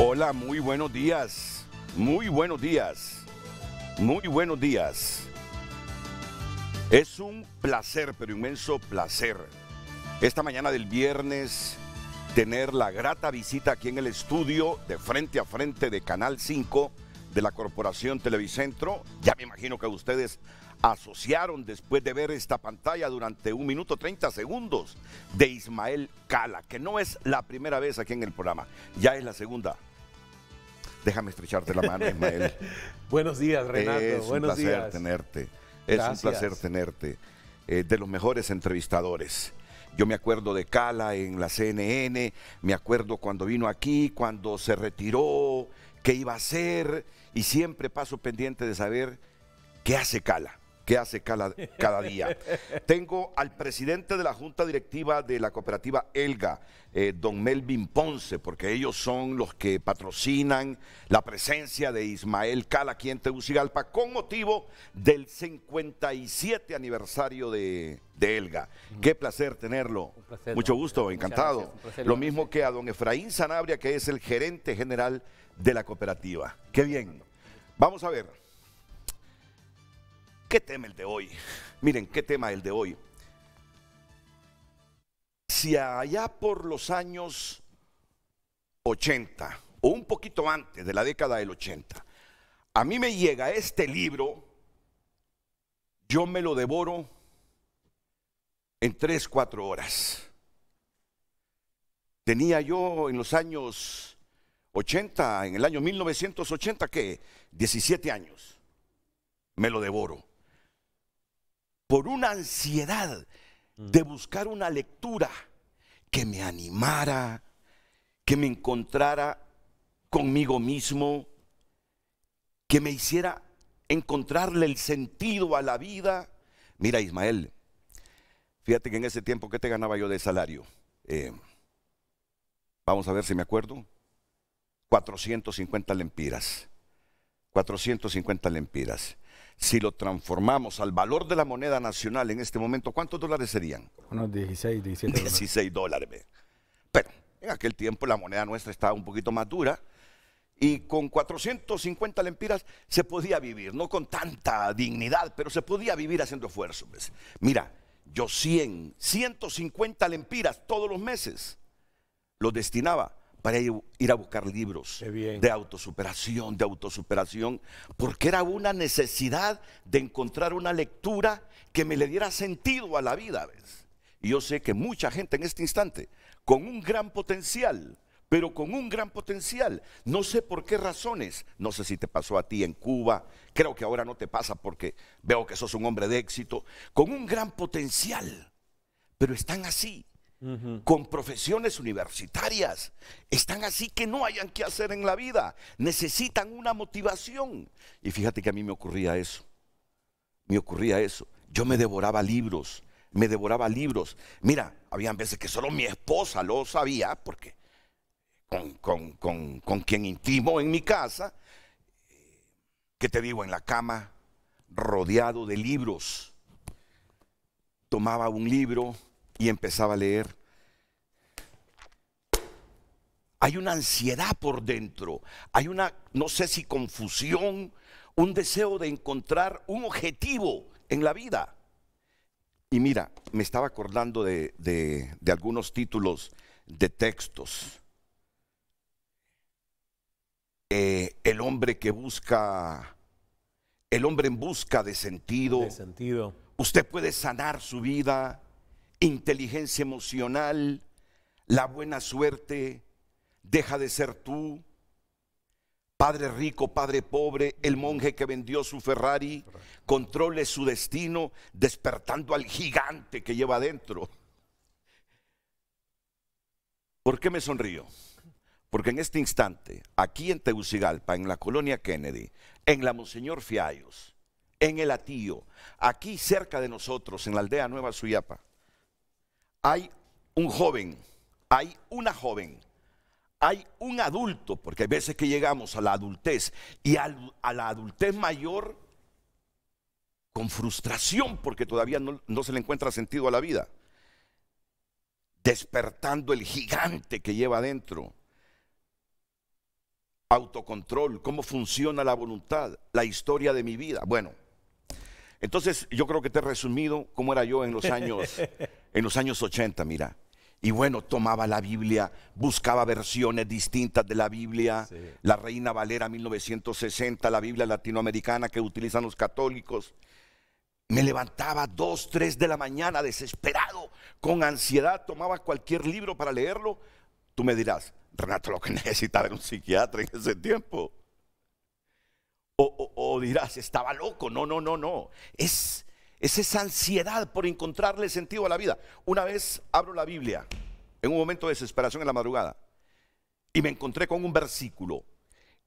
Hola, muy buenos días. Muy buenos días. Muy buenos días. Es un placer, pero inmenso placer, esta mañana del viernes tener la grata visita aquí en el estudio de frente a frente de Canal 5 de la Corporación Televicentro. Ya me imagino que ustedes asociaron después de ver esta pantalla durante un minuto 30 segundos de Ismael Cala, que no es la primera vez aquí en el programa, ya es la segunda. Déjame estrecharte la mano, Ismael. Buenos días, Renato. Es un placer tenerte. Es un placer tenerte. Eh, de los mejores entrevistadores. Yo me acuerdo de Cala en la CNN, me acuerdo cuando vino aquí, cuando se retiró, qué iba a hacer, y siempre paso pendiente de saber qué hace Cala que hace cada, cada día. Tengo al presidente de la Junta Directiva de la Cooperativa Elga, eh, don Melvin Ponce, porque ellos son los que patrocinan la presencia de Ismael Cala aquí en Tegucigalpa con motivo del 57 aniversario de, Elga. Qué placer tenerlo. Mucho gusto, encantado. Lo mismo que a don Efraín Sanabria, que es el gerente general de la cooperativa. Qué bien. Vamos a ver. ¿Qué tema el de hoy? Miren, ¿qué tema el de hoy? Si allá por los años 80 o un poquito antes de la década del 80, a mí me llega este libro, yo me lo devoro en 3, 4 horas. Tenía yo en los años 80, en el año 1980, ¿qué? 17 años. Me lo devoro por una ansiedad mm. de buscar una lectura que me animara, que me encontrara conmigo mismo, que me hiciera encontrarle el sentido a la vida. Mira, Ismael, fíjate que en ese tiempo, ¿qué te ganaba yo de salario? Eh, vamos a ver si me acuerdo. 450 lempiras. 450 lempiras. Si lo transformamos al valor de la moneda nacional en este momento, ¿cuántos dólares serían? Unos 16, 17 dólares. 16 dólares. Pero en aquel tiempo la moneda nuestra estaba un poquito más dura y con 450 lempiras se podía vivir, no con tanta dignidad, pero se podía vivir haciendo esfuerzos. Mira, yo 100, 150 lempiras todos los meses los destinaba para ir a buscar libros de autosuperación, de autosuperación, porque era una necesidad de encontrar una lectura que me le diera sentido a la vida. Y yo sé que mucha gente en este instante, con un gran potencial, pero con un gran potencial. No sé por qué razones, no sé si te pasó a ti en Cuba, creo que ahora no te pasa porque veo que sos un hombre de éxito, con un gran potencial, pero están así, con profesiones universitarias. Están así que no hayan que hacer en la vida. Necesitan una motivación. Y fíjate que a mí me ocurría eso. Me ocurría eso. Yo me devoraba libros. Me devoraba libros. Mira, habían veces que solo mi esposa lo sabía, porque con, quien intimó en mi casa, que te digo, en la cama, rodeado de libros. Tomaba un libro, y empezaba a leer. Hay una ansiedad por dentro, hay una, no sé si confusión, un deseo de encontrar un objetivo en la vida. Y mira, me estaba acordando de, algunos títulos de textos. Eh, el hombre que busca, el hombre en busca de sentido. De sentido. Usted puede sanar su vida inteligencia emocional, la buena suerte, deja de ser tú, padre rico, padre pobre, el monje que vendió su Ferrari, controle su destino despertando al gigante que lleva adentro. ¿Por qué me sonrío? Porque en este instante, aquí en Tegucigalpa, en la colonia Kennedy, en la Monseñor Fiallos, en el Atío, aquí cerca de nosotros, en la aldea Nueva Suyapa, hay un joven, hay una joven, hay un adulto, porque hay veces que llegamos a la adultez y a la adultez mayor con frustración porque todavía no, no se le encuentra sentido a la vida, despertando el gigante que lleva adentro. Autocontrol, cómo funciona la voluntad, la historia de mi vida. Bueno, entonces, yo creo que te he resumido cómo era yo en los años en los años 80, mira. Y bueno, tomaba la Biblia, buscaba versiones distintas de la Biblia, la Reina Valera 1960, la Biblia latinoamericana que utilizan los católicos. Me levantaba dos, tres de la mañana desesperado, con ansiedad, tomaba cualquier libro para leerlo. Tú me dirás, Renato, lo que necesitaba era un psiquiatra en ese tiempo. O, o dirás, estaba loco. No, no, no, no. Es es esa ansiedad por encontrarle sentido a la vida. Una vez abro la Biblia en un momento de desesperación en la madrugada y me encontré con un versículo.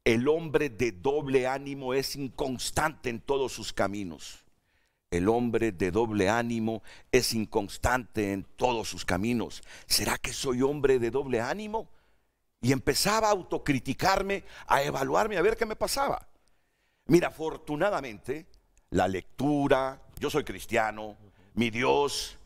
El hombre de doble ánimo es inconstante en todos sus caminos. El hombre de doble ánimo es inconstante en todos sus caminos. ¿Será que soy hombre de doble ánimo? Y empezaba a autocriticarme, a evaluarme, a ver qué me pasaba. Mira, afortunadamente, la lectura, yo soy cristiano, mi Dios,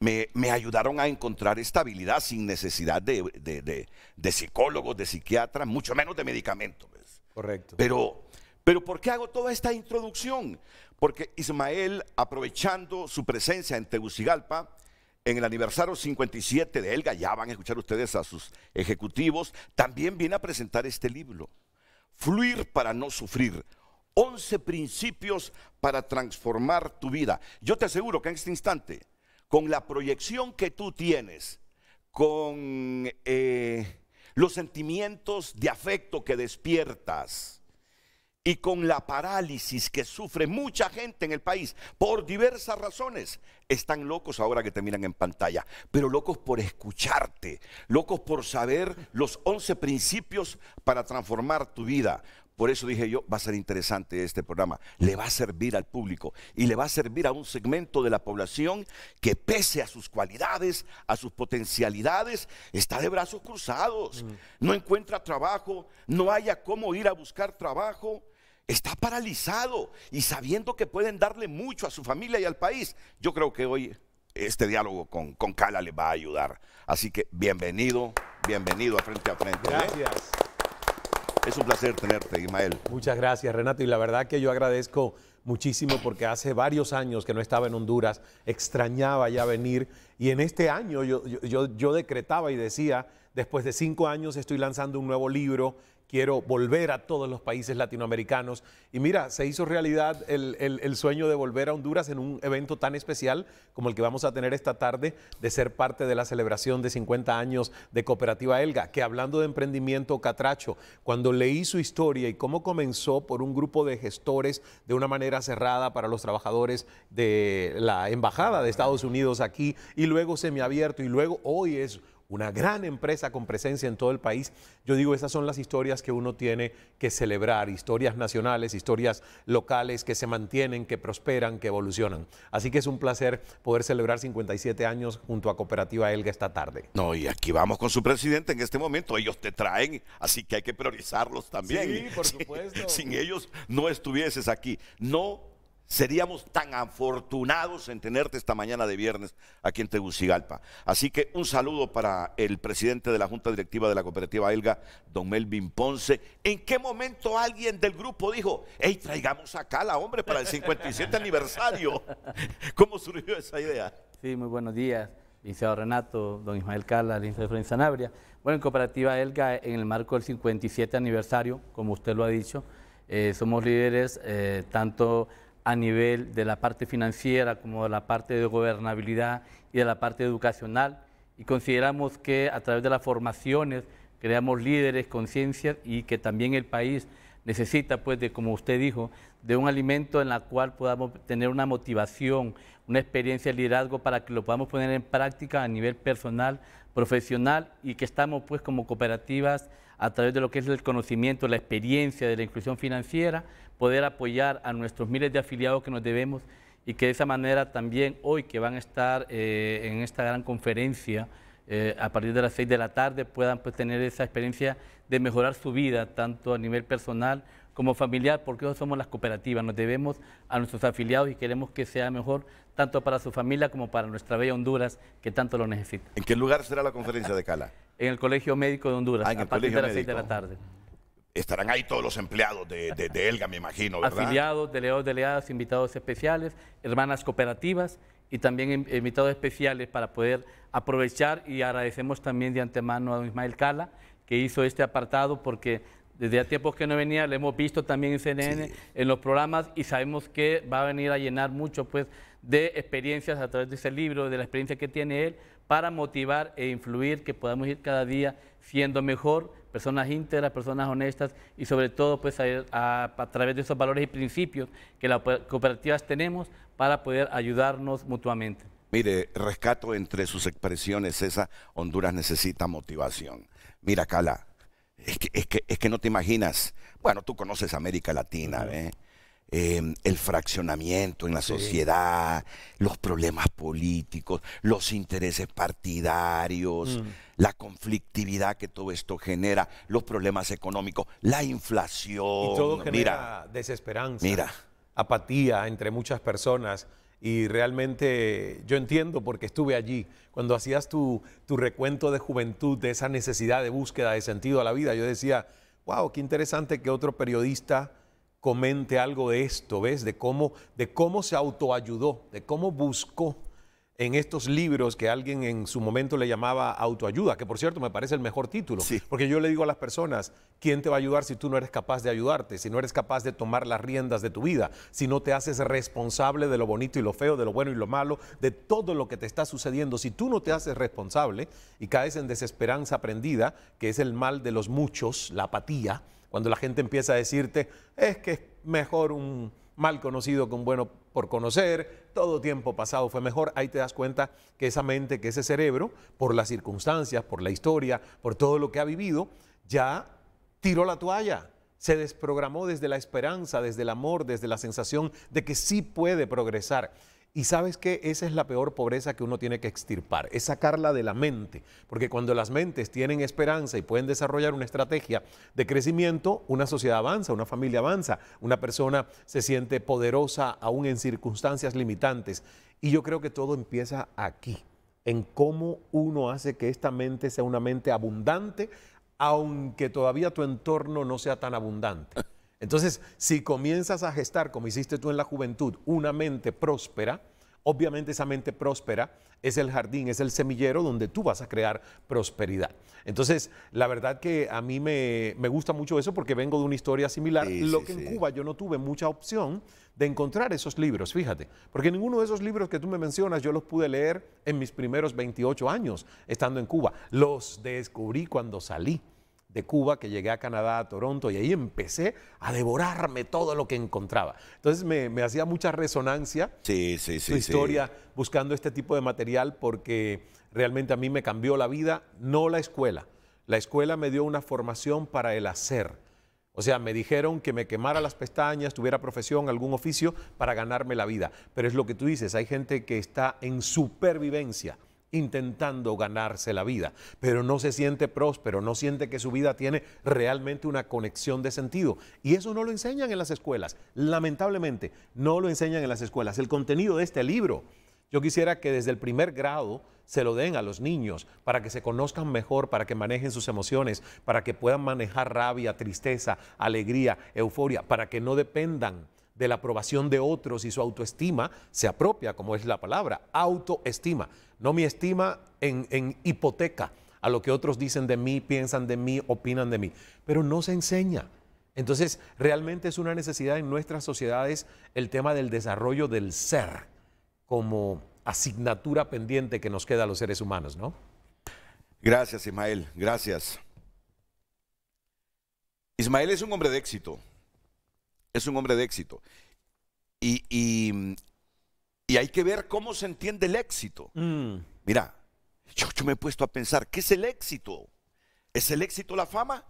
me, me ayudaron a encontrar estabilidad sin necesidad de, psicólogos, de psiquiatras, mucho menos de medicamentos. Correcto. Pero, pero ¿por qué hago toda esta introducción? Porque Ismael, aprovechando su presencia en Tegucigalpa, en el aniversario 57 de Elga, ya van a escuchar ustedes a sus ejecutivos, también viene a presentar este libro, Fluir para no sufrir, 11 principios para transformar tu vida. Yo te aseguro que en este instante, con la proyección que tú tienes, con eh, los sentimientos de afecto que despiertas y con la parálisis que sufre mucha gente en el país por diversas razones, están locos ahora que te miran en pantalla, pero locos por escucharte, locos por saber los 11 principios para transformar tu vida, por eso dije yo, va a ser interesante este programa. Le va a servir al público y le va a servir a un segmento de la población que pese a sus cualidades, a sus potencialidades, está de brazos cruzados. Mm. No encuentra trabajo, no haya cómo ir a buscar trabajo. Está paralizado y sabiendo que pueden darle mucho a su familia y al país. Yo creo que hoy este diálogo con, con Cala le va a ayudar. Así que bienvenido, bienvenido a Frente a Frente. ¿eh? Gracias. Es un placer tenerte, Ismael. Muchas gracias, Renato. Y la verdad que yo agradezco muchísimo porque hace varios años que no estaba en Honduras, extrañaba ya venir y en este año yo, yo, yo, decretaba y decía, después de cinco años estoy lanzando un nuevo libro quiero volver a todos los países latinoamericanos. Y mira, se hizo realidad el, sueño de volver a Honduras en un evento tan especial como el que vamos a tener esta tarde, de ser parte de la celebración de 50 años de Cooperativa Elga, que hablando de emprendimiento, Catracho, cuando leí su historia y cómo comenzó por un grupo de gestores de una manera cerrada para los trabajadores de la Embajada de Estados Unidos aquí, y luego semiabierto y luego hoy es una gran empresa con presencia en todo el país. Yo digo, esas son las historias que uno tiene que celebrar, historias nacionales, historias locales que se mantienen, que prosperan, que evolucionan. Así que es un placer poder celebrar 57 años junto a Cooperativa Elga esta tarde. No, y aquí vamos con su presidente en este momento, ellos te traen, así que hay que priorizarlos también. Sí, por supuesto. Sin, sin ellos no estuvieses aquí. No seríamos tan afortunados en tenerte esta mañana de viernes aquí en Tegucigalpa. Así que un saludo para el presidente de la Junta Directiva de la Cooperativa Elga, don Melvin Ponce. ¿En qué momento alguien del grupo dijo, hey, traigamos a Cala, hombre, para el 57 aniversario? ¿Cómo surgió esa idea? Sí, muy buenos días, licenciado Renato, don Ismael Cala, licenciado Fren Sanabria. Bueno, en Cooperativa Elga, en el marco del 57 aniversario, como usted lo ha dicho, eh, somos líderes eh, tanto a nivel de la parte financiera, como de la parte de gobernabilidad y de la parte educacional. Y consideramos que a través de las formaciones creamos líderes, conciencias y que también el país necesita, pues, de, como usted dijo, de un alimento en la cual podamos tener una motivación, una experiencia de liderazgo para que lo podamos poner en práctica a nivel personal, profesional y que estamos, pues, como cooperativas a través de lo que es el conocimiento, la experiencia de la inclusión financiera, poder apoyar a nuestros miles de afiliados que nos debemos y que de esa manera también hoy que van a estar eh, en esta gran conferencia eh, a partir de las 6 de la tarde puedan pues, tener esa experiencia de mejorar su vida tanto a nivel personal como familiar, porque somos las cooperativas, nos debemos a nuestros afiliados y queremos que sea mejor tanto para su familia como para nuestra bella Honduras, que tanto lo necesita. ¿En qué lugar será la conferencia de Cala? en el Colegio Médico de Honduras, ah, a partir de las 6 de la tarde. Estarán ahí todos los empleados de, de, ELGA, me imagino, ¿verdad? Afiliados, delegados, delegadas, invitados especiales, hermanas cooperativas y también invitados especiales para poder aprovechar y agradecemos también de antemano a don Ismael Cala que hizo este apartado porque desde hace tiempos que no venía, lo hemos visto también en CNN, en los programas, y sabemos que va a venir a llenar mucho pues, de experiencias a través de ese libro, de la experiencia que tiene él, para motivar e influir, que podamos ir cada día siendo mejor, personas íntegras, personas honestas y sobre todo pues, a, través de esos valores y principios que las cooperativas tenemos para poder ayudarnos mutuamente. Mire, rescato entre sus expresiones esa Honduras necesita motivación. Mira, Cala, es que, no te imaginas. Bueno, tú conoces América Latina, ¿eh? em, el fraccionamiento en la sociedad, los problemas políticos, los intereses partidarios, mm. la conflictividad que todo esto genera, los problemas económicos, la inflación. todo genera desesperanza, mira. apatía entre muchas personas y realmente yo entiendo porque estuve allí. Cuando hacías tu, tu, recuento de juventud, de esa necesidad de búsqueda de sentido a la vida, yo decía, wow, qué interesante que otro periodista comente algo de esto, ¿ves? De cómo, de cómo se autoayudó, de cómo buscó en estos libros que alguien en su momento le llamaba autoayuda, que por cierto me parece el mejor título, porque yo le digo a las personas, ¿quién te va a ayudar si tú no eres capaz de ayudarte, si no eres capaz de tomar las riendas de tu vida, si no te haces responsable de lo bonito y lo feo, de lo bueno y lo malo, de todo lo que te está sucediendo? Si tú no te haces responsable y caes en desesperanza aprendida, que es el mal de los muchos, la apatía, cuando la gente empieza a decirte, es que es mejor un mal conocido que un bueno por conocer, todo tiempo pasado fue mejor, ahí te das cuenta que esa mente, que ese cerebro, por las circunstancias, por la historia, por todo lo que ha vivido, ya tiró la toalla, se desprogramó desde la esperanza, desde el amor, desde la sensación de que sí puede progresar. Y sabes que esa es la peor pobreza que uno tiene que extirpar, es sacarla de la mente, porque cuando las mentes tienen esperanza y pueden desarrollar una estrategia de crecimiento, una sociedad avanza, una familia avanza, una persona se siente poderosa aún en circunstancias limitantes. Y yo creo que todo empieza aquí, en cómo uno hace que esta mente sea una mente abundante, aunque todavía tu entorno no sea tan abundante. Entonces, si comienzas a gestar, como hiciste tú en la juventud, una mente próspera, obviamente esa mente próspera es el jardín, es el semillero donde tú vas a crear prosperidad. Entonces, la verdad que a mí me, gusta mucho eso porque vengo de una historia similar, lo que en Cuba yo no tuve mucha opción de encontrar esos libros, fíjate, porque ninguno de esos libros que tú me mencionas yo los pude leer en mis primeros 28 años estando en Cuba, los descubrí cuando salí de Cuba, que llegué a Canadá, a Toronto, y ahí empecé a devorarme todo lo que encontraba. Entonces me, hacía mucha resonancia sí, sí, sí, su historia buscando este tipo de material porque realmente a mí me cambió la vida, no la escuela. La escuela me dio una formación para el hacer. O sea, me dijeron que me quemara las pestañas, tuviera profesión, algún oficio para ganarme la vida. Pero es lo que tú dices, hay gente que está en supervivencia intentando ganarse la vida, pero no se siente próspero, no siente que su vida tiene realmente una conexión de sentido. Y eso no lo enseñan en las escuelas, lamentablemente, no lo enseñan en las escuelas. El contenido de este libro, yo quisiera que desde el primer grado se lo den a los niños para que se conozcan mejor, para que manejen sus emociones, para que puedan manejar rabia, tristeza, alegría, euforia, para que no dependan de la aprobación de otros y su autoestima se apropia, como es la palabra, autoestima. No mi estima en, en hipoteca a lo que otros dicen de mí, piensan de mí, opinan de mí, pero no se enseña. Entonces, realmente es una necesidad en nuestras sociedades el tema del desarrollo del ser como asignatura pendiente que nos queda a los seres humanos, ¿no? Gracias, Ismael, gracias. Ismael es un hombre de éxito, es un hombre de éxito. Y, y, hay que ver cómo se entiende el éxito. Mm. Mira, yo, me he puesto a pensar, ¿qué es el éxito? ¿Es el éxito la fama?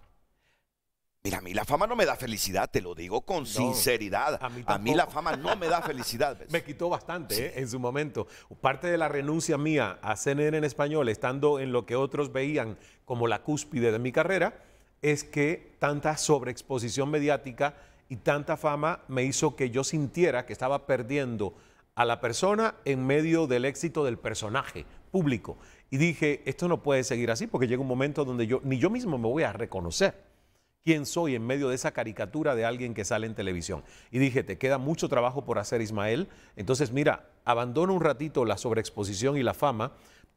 Mira, a mí la fama no me da felicidad, te lo digo con sinceridad. A mí, la fama no me da felicidad. Me quitó bastante ¿eh? en su momento. Parte de la renuncia mía a CNN en español, estando en lo que otros veían como la cúspide de mi carrera, es que tanta sobreexposición mediática y tanta fama me hizo que yo sintiera que estaba perdiendo a la persona en medio del éxito del personaje público. Y dije, esto no puede seguir así porque llega un momento donde yo ni yo mismo me voy a reconocer quién soy en medio de esa caricatura de alguien que sale en televisión. Y dije, te queda mucho trabajo por hacer, Ismael. Entonces, mira, abandona un ratito la sobreexposición y la fama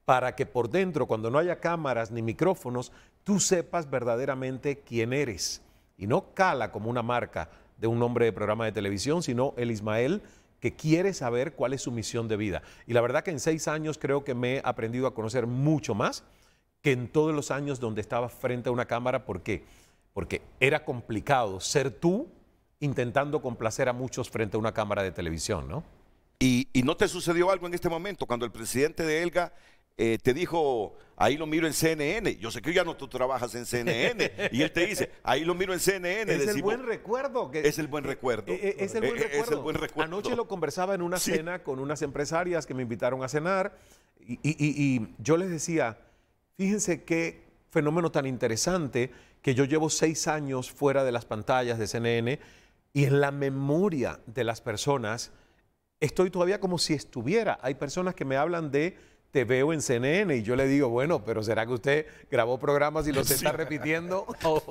para que por dentro, cuando no haya cámaras ni micrófonos, tú sepas verdaderamente quién eres y no cala como una marca de un nombre de programa de televisión, sino el Ismael que quiere saber cuál es su misión de vida. Y la verdad que en seis años creo que me he aprendido a conocer mucho más que en todos los años donde estaba frente a una cámara. ¿Por qué? Porque era complicado ser tú intentando complacer a muchos frente a una cámara de televisión, ¿no? ¿Y, y no te sucedió algo en este momento cuando el presidente de Elga eh, te dijo, ahí lo miro en CNN. Yo sé que ya no tú trabajas en CNN. y él te dice, ahí lo miro en CNN. Es el buen recuerdo. Eh, eh, es el buen recuerdo. es, el buen recuerdo. Anoche lo conversaba en una cena con unas empresarias que me invitaron a cenar y yo les decía, fíjense qué fenómeno tan interesante que yo llevo seis años fuera de las pantallas de CNN y en la memoria de las personas estoy todavía como si estuviera. Hay personas que me hablan de te veo en CNN y yo le digo, bueno, pero ¿será que usted grabó programas y los está repitiendo? Oh,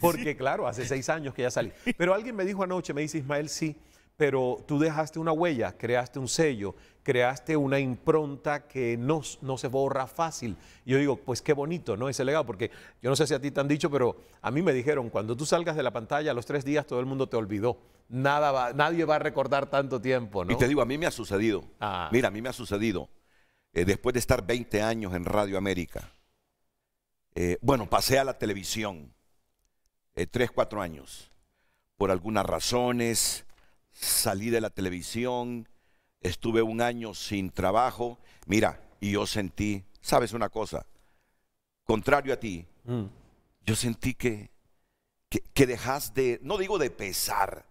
porque claro, hace seis años que ya salí. Pero alguien me dijo anoche, me dice Ismael, sí, pero tú dejaste una huella, creaste un sello, creaste una impronta que no, no se borra fácil. Y yo digo, pues qué bonito, ¿no? Ese legado, porque yo no sé si a ti te han dicho, pero a mí me dijeron, cuando tú salgas de la pantalla a los tres días todo el mundo te olvidó. Nada nadie va a recordar tanto tiempo, ¿no? Y te digo, a mí me ha sucedido. Ah. Mira, a mí me ha sucedido. Eh, después de estar 20 años en Radio América. Eh, bueno, pasé a la televisión, eh, 3, 4 años. Por algunas razones, salí de la televisión, estuve un año sin trabajo. Mira, y yo sentí, sabes una cosa, contrario a ti, mm. yo sentí que, que, que dejas de, no digo de pesar,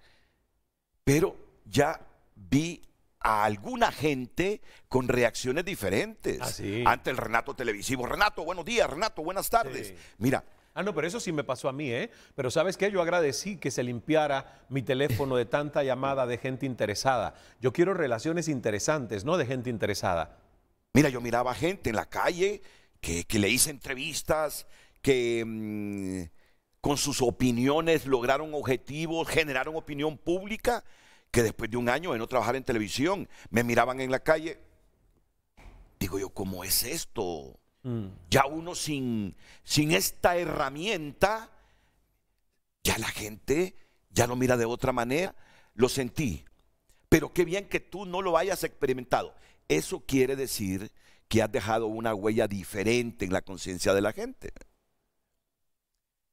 pero ya vi a alguna gente con reacciones diferentes ah, ante el Renato televisivo. Renato, buenos días, Renato, buenas tardes. Mira. Ah, no, pero eso sí me pasó a mí, ¿eh? Pero sabes qué, yo agradecí que se limpiara mi teléfono de tanta llamada de gente interesada. Yo quiero relaciones interesantes, no de gente interesada. Mira, yo miraba gente en la calle que, le hice entrevistas, que... Mm, con sus opiniones lograron objetivos, generaron opinión pública que después de un año de no trabajar en televisión, me miraban en la calle. Digo yo, ¿cómo es esto? Mm. Ya uno sin, sin esta herramienta, ya la gente ya lo mira de otra manera. Lo sentí. Pero qué bien que tú no lo hayas experimentado. Eso quiere decir que has dejado una huella diferente en la conciencia de la gente.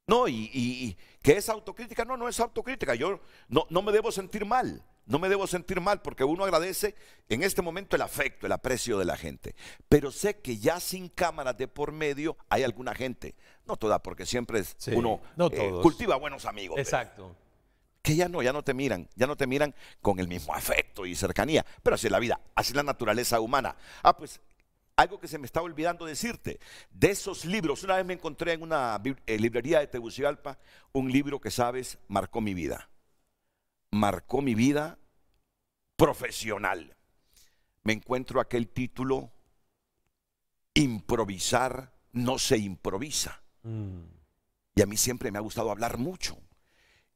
No, y, que es autocrítica. No, no es autocrítica. Yo no, me debo sentir mal. No me debo sentir mal porque uno agradece en este momento el afecto, el aprecio de la gente. Pero sé que ya sin cámaras de por medio hay alguna gente. No toda, porque siempre es uno eh, cultiva buenos amigos. Exacto. que ya no, ya no te miran, ya no te miran con el mismo afecto y cercanía. Pero así es la vida, así es la naturaleza humana. Ah, pues algo que se me estaba olvidando decirte, de esos libros, una vez me encontré en una eh, librería de Tegucigalpa un libro que, sabes, marcó mi vida. Marcó mi vida profesional. Me encuentro aquel título, improvisar no se improvisa. Mm. Y a mí siempre me ha gustado hablar mucho.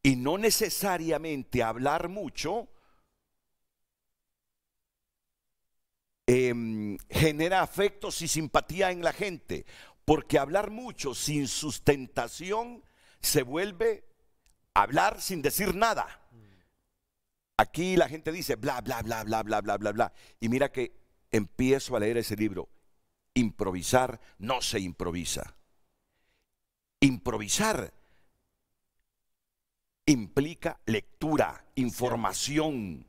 Y no necesariamente hablar mucho. Em, genera afectos y simpatía en la gente, porque hablar mucho sin sustentación se vuelve hablar sin decir nada. Aquí la gente dice bla, bla, bla, bla, bla, bla, bla, bla. Y mira que empiezo a leer ese libro. Improvisar no se improvisa. Improvisar implica lectura, información.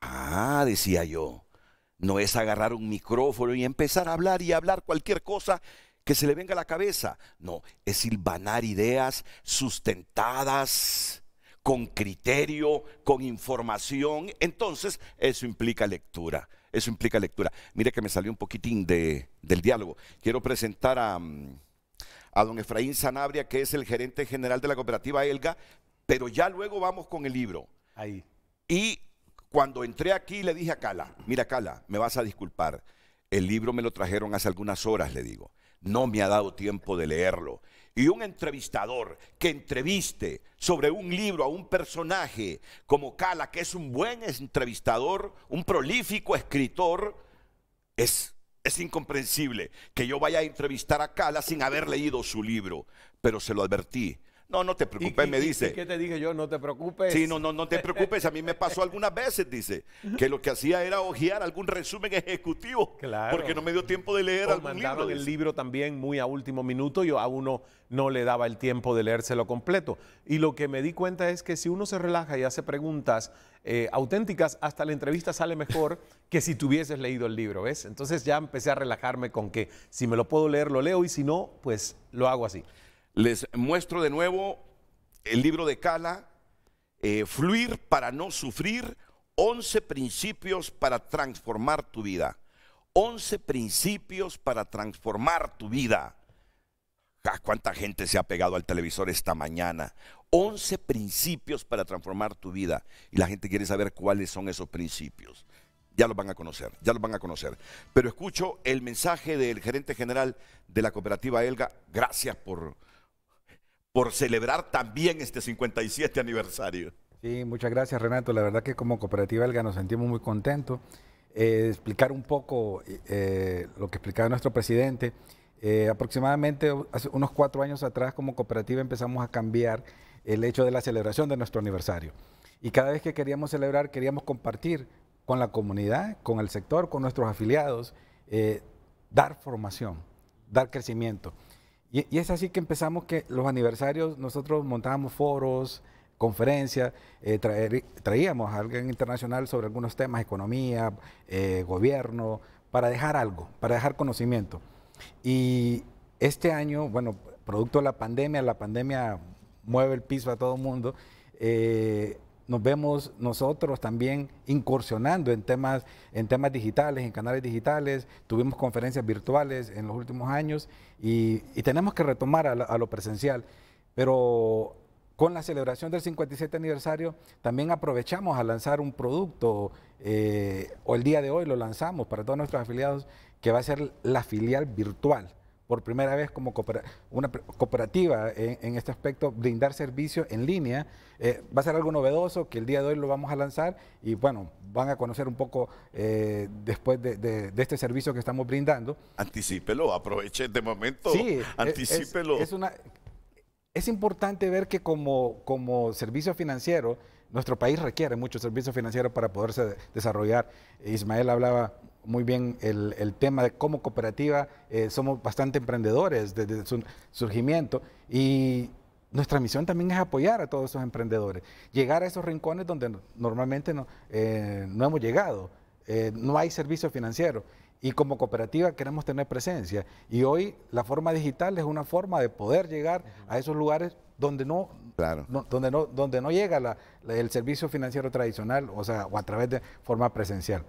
Ah, decía yo. No es agarrar un micrófono y empezar a hablar y hablar cualquier cosa que se le venga a la cabeza. No, es silvanar ideas sustentadas, con criterio, con información. Entonces, eso implica lectura. Eso implica lectura. Mire que me salió un poquitín de, del diálogo. Quiero presentar a, mm, a don Efraín Sanabria, que es el gerente general de la cooperativa Elga, pero ya luego vamos con el libro. Ahí. Y cuando entré aquí le dije a Cala, mira Cala, me vas a disculpar, el libro me lo trajeron hace algunas horas, le digo, no me ha dado tiempo de leerlo. Y un entrevistador que entreviste sobre un libro a un personaje como Cala, que es un buen entrevistador, un prolífico escritor, es, es incomprensible que yo vaya a entrevistar a Cala sin haber leído su libro, pero se lo advertí no, no te preocupes, me dice. ¿y ¿Qué te dije yo? No te preocupes. Sí, no, no, no te preocupes. A mí me pasó algunas veces, dice, que lo que hacía era hojear algún resumen ejecutivo. Claro. Porque no me dio tiempo de leer algún libro. el libro también muy a último minuto. Yo a uno no le daba el tiempo de leérselo completo. Y lo que me di cuenta es que si uno se relaja y hace preguntas eh, auténticas, hasta la entrevista sale mejor que si tuvieses leído el libro, ¿ves? Entonces ya empecé a relajarme con que si me lo puedo leer, lo leo y si no, pues lo hago así. Les muestro de nuevo el libro de Cala, eh, Fluir para no sufrir, 11 principios para transformar tu vida. 11 principios para transformar tu vida. Ah, ¿Cuánta gente se ha pegado al televisor esta mañana? 11 principios para transformar tu vida. Y la gente quiere saber cuáles son esos principios. Ya los van a conocer, ya los van a conocer. Pero escucho el mensaje del gerente general de la cooperativa Elga. Gracias por, por celebrar también este 57 aniversario. Sí, muchas gracias Renato. La verdad que como cooperativa Elga nos sentimos muy contentos. Eh, explicar un poco eh, lo que explicaba nuestro presidente. Eh, aproximadamente hace unos cuatro años atrás como cooperativa empezamos a cambiar el hecho de la celebración de nuestro aniversario. Y cada vez que queríamos celebrar, queríamos compartir con la comunidad, con el sector, con nuestros afiliados, dar formación, dar crecimiento. Y, es así que empezamos que los aniversarios, nosotros montábamos foros, conferencias, eh, traíamos a alguien internacional sobre algunos temas, economía, eh, gobierno, para dejar algo, para dejar conocimiento. Y este año, bueno, producto de la pandemia, la pandemia mueve el piso a todo el mundo, eh, nos vemos nosotros también incursionando en temas, en temas digitales, en canales digitales, tuvimos conferencias virtuales en los últimos años y, tenemos que retomar a, lo presencial. Pero con la celebración del 57 aniversario también aprovechamos a lanzar un producto, eh, o el día de hoy lo lanzamos para todos nuestros afiliados, que va a ser la filial virtual por primera vez como una cooperativa en, este aspecto, brindar servicio en línea. Eh, va a ser algo novedoso que el día de hoy lo vamos a lanzar y bueno, van a conocer un poco eh, después de, este servicio que estamos brindando. Anticípelo, aproveche de este momento. Sí, anticípelo. Es, una, es importante ver que como, como servicio financiero, nuestro país requiere mucho servicio financiero para poderse desarrollar. Ismael hablaba muy bien el, tema de cómo cooperativa eh, somos bastante emprendedores desde su surgimiento y nuestra misión también es apoyar a todos esos emprendedores, llegar a esos rincones donde normalmente eh, no, hemos llegado, eh, no hay servicio financiero y como cooperativa queremos tener presencia y hoy la forma digital es una forma de poder llegar a esos lugares donde no, claro. donde donde no llega el servicio financiero tradicional, o sea, o a través de forma presencial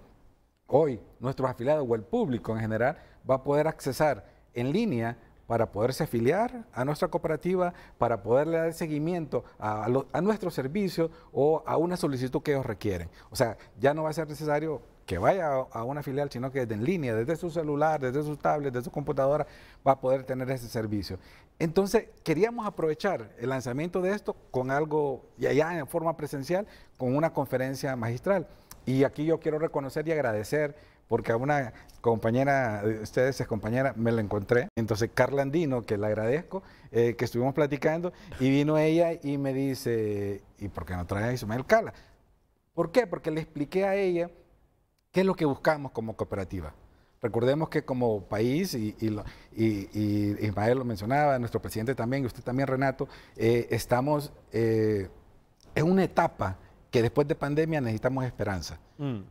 hoy nuestros afiliados o el público en general va a poder accesar en línea para poderse afiliar a nuestra cooperativa, para poderle dar seguimiento a, nuestro servicio nuestros servicios o a una solicitud que ellos requieren. O sea, ya no va a ser necesario que vaya a una filial, sino que desde en línea, desde su celular, desde su tablet, desde su computadora, va a poder tener ese servicio. Entonces, queríamos aprovechar el lanzamiento de esto con algo ya, ya en forma presencial, con una conferencia magistral. Y aquí yo quiero reconocer y agradecer porque a una compañera, ustedes es compañera, me la encontré. Entonces, Carla Andino, que le agradezco, eh, que estuvimos platicando, y vino ella y me dice, ¿y por qué no trae a Ismael Cala? ¿Por qué? Porque le expliqué a ella qué es lo que buscamos como cooperativa. Recordemos que como país, y, Ismael lo mencionaba, nuestro presidente también, y usted también, Renato, eh, estamos eh, en una etapa que después de pandemia necesitamos esperanza. Mm.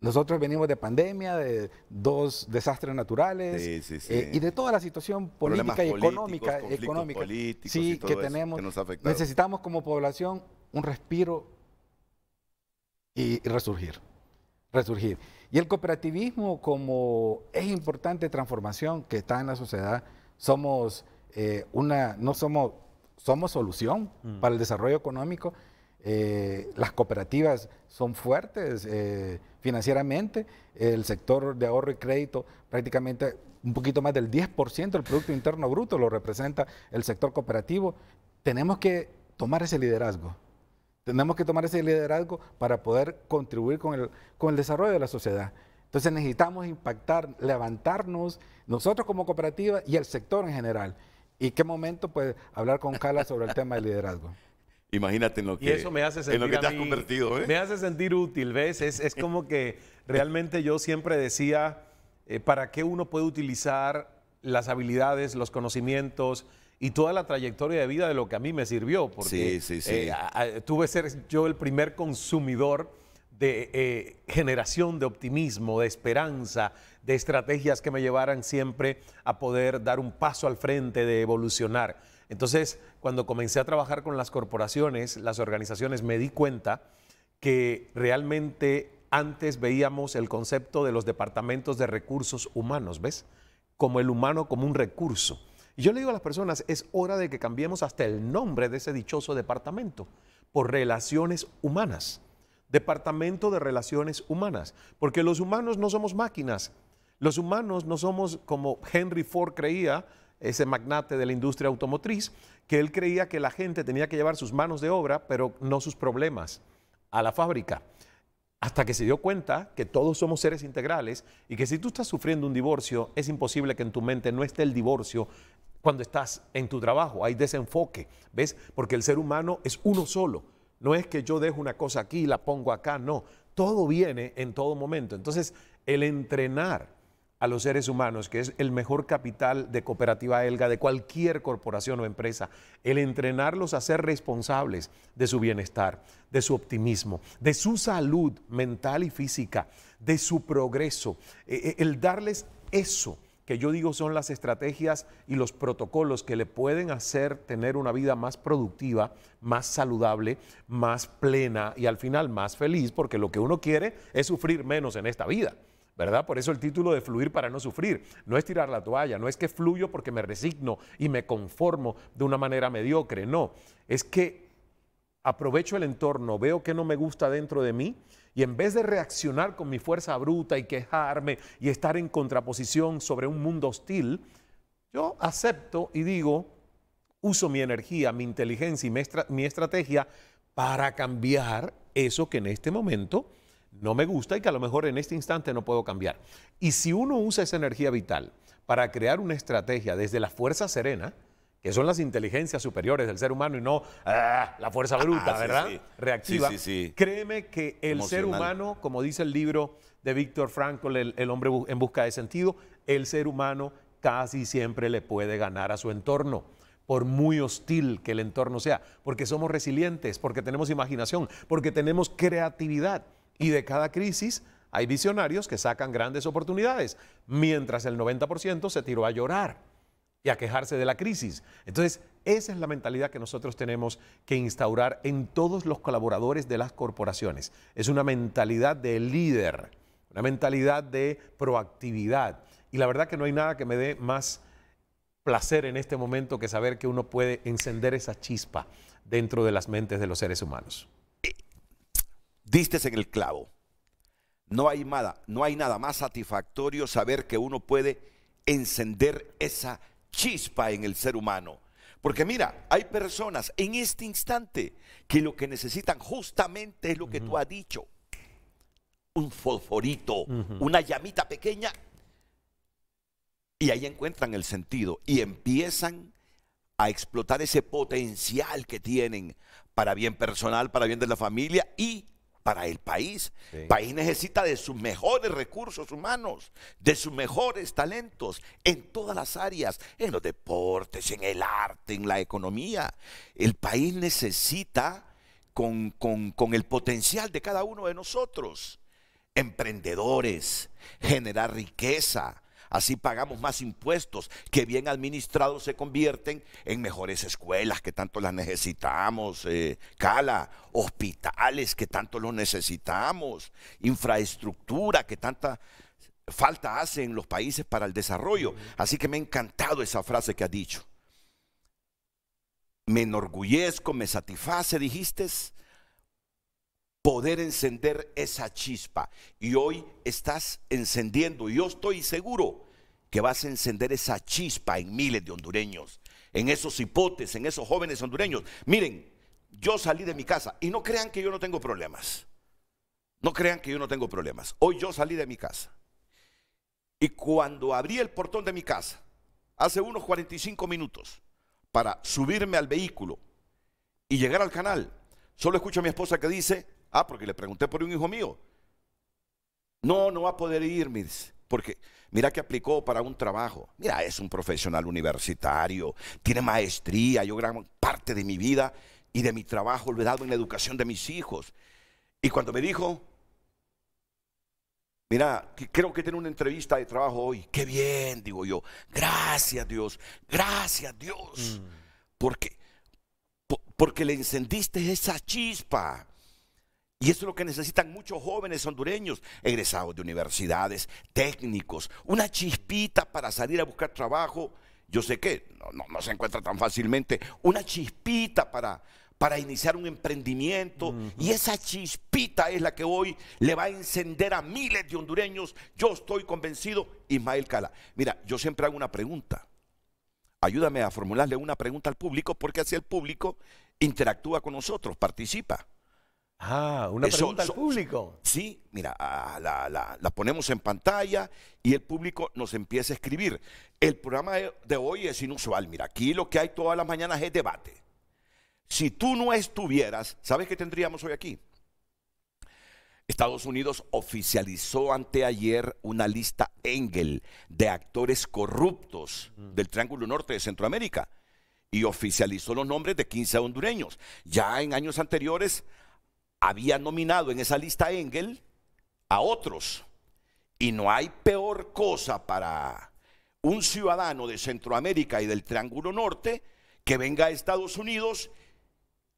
Nosotros venimos de pandemia, de dos desastres naturales eh, y de toda la situación política y económica, económica sí que tenemos. nos necesitamos como población un respiro y, resurgir, resurgir. Y el cooperativismo como es importante transformación que está en la sociedad, somos eh, una, no somos, somos solución mm. para el desarrollo económico, eh, las cooperativas son fuertes eh, financieramente, el sector de ahorro y crédito prácticamente un poquito más del 10% del Producto Interno Bruto lo representa el sector cooperativo. Tenemos que tomar ese liderazgo. Tenemos que tomar ese liderazgo para poder contribuir con el, con el desarrollo de la sociedad. Entonces necesitamos impactar, levantarnos nosotros como cooperativa y el sector en general. ¿Y qué momento pues hablar con Cala sobre el tema del liderazgo? Imagínate en lo que, eso me hace lo que te has convertido. ¿eh? Me hace sentir útil, ¿ves? Es, como que realmente yo siempre decía, eh, ¿para qué uno puede utilizar las habilidades, los conocimientos? y toda la trayectoria de vida de lo que a mí me sirvió, porque sí, sí, sí. Eh, tuve ser yo el primer consumidor de generación de optimismo, de esperanza, de estrategias que me llevaran siempre a poder dar un paso al frente, de evolucionar. Entonces, cuando comencé a trabajar con las corporaciones, las organizaciones, me di cuenta que realmente antes veíamos el concepto de los departamentos de recursos humanos, ¿ves? Como el humano como un recurso. Y yo le digo a las personas, es hora de que cambiemos hasta el nombre de ese dichoso departamento por relaciones humanas. Departamento de Relaciones Humanas, porque los humanos no somos máquinas. Los humanos no somos como Henry Ford creía, ese magnate de la industria automotriz, que él creía que la gente tenía que llevar sus manos de obra, pero no sus problemas, a la fábrica. Hasta que se dio cuenta que todos somos seres integrales y que si tú estás sufriendo un divorcio, es imposible que en tu mente no esté el divorcio cuando estás en tu trabajo. Hay desenfoque, ¿ves? Porque el ser humano es uno solo. No es que yo dejo una cosa aquí y la pongo acá, no. Todo viene en todo momento. Entonces, el entrenar a los seres humanos, que es el mejor capital de cooperativa Elga, de cualquier corporación o empresa, el entrenarlos a ser responsables de su bienestar, de su optimismo, de su salud mental y física, de su progreso, e, e, el darles eso que yo digo son las estrategias y los protocolos que le pueden hacer tener una vida más productiva, más saludable, más plena y al final más feliz, porque lo que uno quiere es sufrir menos en esta vida. ¿verdad? Por eso el título de fluir para no sufrir. No es tirar la toalla, no es que fluyo porque me resigno y me conformo de una manera mediocre, no. Es que aprovecho el entorno, veo que no me gusta dentro de mí y en vez de reaccionar con mi fuerza bruta y quejarme y estar en contraposición sobre un mundo hostil, yo acepto y digo, uso mi energía, mi inteligencia y mi, mi estrategia para cambiar eso que en este momento no me gusta y que a lo mejor en este instante no puedo cambiar. Y si uno usa esa energía vital para crear una estrategia desde la fuerza serena, que son las inteligencias superiores del ser humano y no ah, la fuerza bruta, ah, ¿verdad? Reactiva. Sí, Créeme que el ser humano, como dice el libro de Víctor Franco, el hombre en busca de sentido, el ser humano casi siempre le puede ganar a su entorno por muy hostil que el entorno sea, porque somos resilientes, porque tenemos imaginación, porque tenemos creatividad. Y de cada crisis hay visionarios que sacan grandes oportunidades, mientras el 90% se tiró a llorar y a quejarse de la crisis. Entonces, esa es la mentalidad que nosotros tenemos que instaurar en todos los colaboradores de las corporaciones. Es una mentalidad de líder, una mentalidad de proactividad. Y la verdad que no hay nada que me dé más placer en este momento que saber que uno puede encender esa chispa dentro de las mentes de los seres humanos. Distes en el clavo. No hay nada, no hay nada más satisfactorio saber que uno puede encender esa chispa en el ser humano. Porque mira, hay personas en este instante que lo que necesitan justamente es lo que tú has dicho. Un fosforito, una llamita pequeña. Y ahí encuentran el sentido y empiezan a explotar ese potencial que tienen para bien personal, para bien de la familia y para el país. El país necesita de sus mejores recursos humanos, de sus mejores talentos en todas las áreas, en los deportes, en el arte, en la economía. El país necesita con, con el potencial de cada uno de nosotros, emprendedores, generar riqueza, Así pagamos más impuestos que bien administrados se convierten en mejores escuelas que tanto las necesitamos, eh, cala, hospitales que tanto los necesitamos, infraestructura que tanta falta hace en los países para el desarrollo. Así que me ha encantado esa frase que ha dicho. Me enorgullezco, me satisface, dijiste, poder encender esa chispa. Y hoy estás encendiendo, yo estoy seguro que vas a encender esa chispa en miles de hondureños, en esos hipotes, en esos jóvenes hondureños. Miren, yo salí de mi casa y no crean que yo no tengo problemas. No crean que yo no tengo problemas. Hoy yo salí de mi casa. Y cuando abrí el portón de mi casa, hace unos 45 minutos, para subirme al vehículo y llegar al canal, solo escucho a mi esposa que dice, Ah, porque le pregunté por un hijo mío. No, no va a poder ir, porque mira que aplicó para un trabajo. Mira, es un profesional universitario, tiene maestría, yo gran parte de mi vida y de mi trabajo lo he dado en la educación de mis hijos. Y cuando me dijo, mira, creo que tiene una entrevista de trabajo hoy, qué bien, digo yo, gracias Dios, gracias Dios, mm. porque, porque le encendiste esa chispa. Y eso es lo que necesitan muchos jóvenes hondureños, egresados de universidades, técnicos, una chispita para salir a buscar trabajo. Yo sé que no, se encuentra tan fácilmente, una chispita para, para iniciar un emprendimiento. Y esa chispita es la que hoy le va a encender a miles de hondureños. Yo estoy convencido, Ismael Cala. Mira, yo siempre hago una pregunta. Ayúdame a formularle una pregunta al público porque así el público interactúa con nosotros, participa. Ah, una pregunta al público. Sí, mira, la, ponemos en pantalla y el público nos empieza a escribir. El programa de hoy es inusual. Mira, aquí lo que hay todas las mañanas es debate. Si tú no estuvieras, ¿sabes qué tendríamos hoy aquí? Estados Unidos oficializó anteayer una lista Engel de actores corruptos del Triángulo Norte de Centroamérica y oficializó los nombres de 15 hondureños. Ya en años anteriores había nominado en esa lista Engel a otros. Y no hay peor cosa para un ciudadano de Centroamérica y del Triángulo Norte que venga a Estados Unidos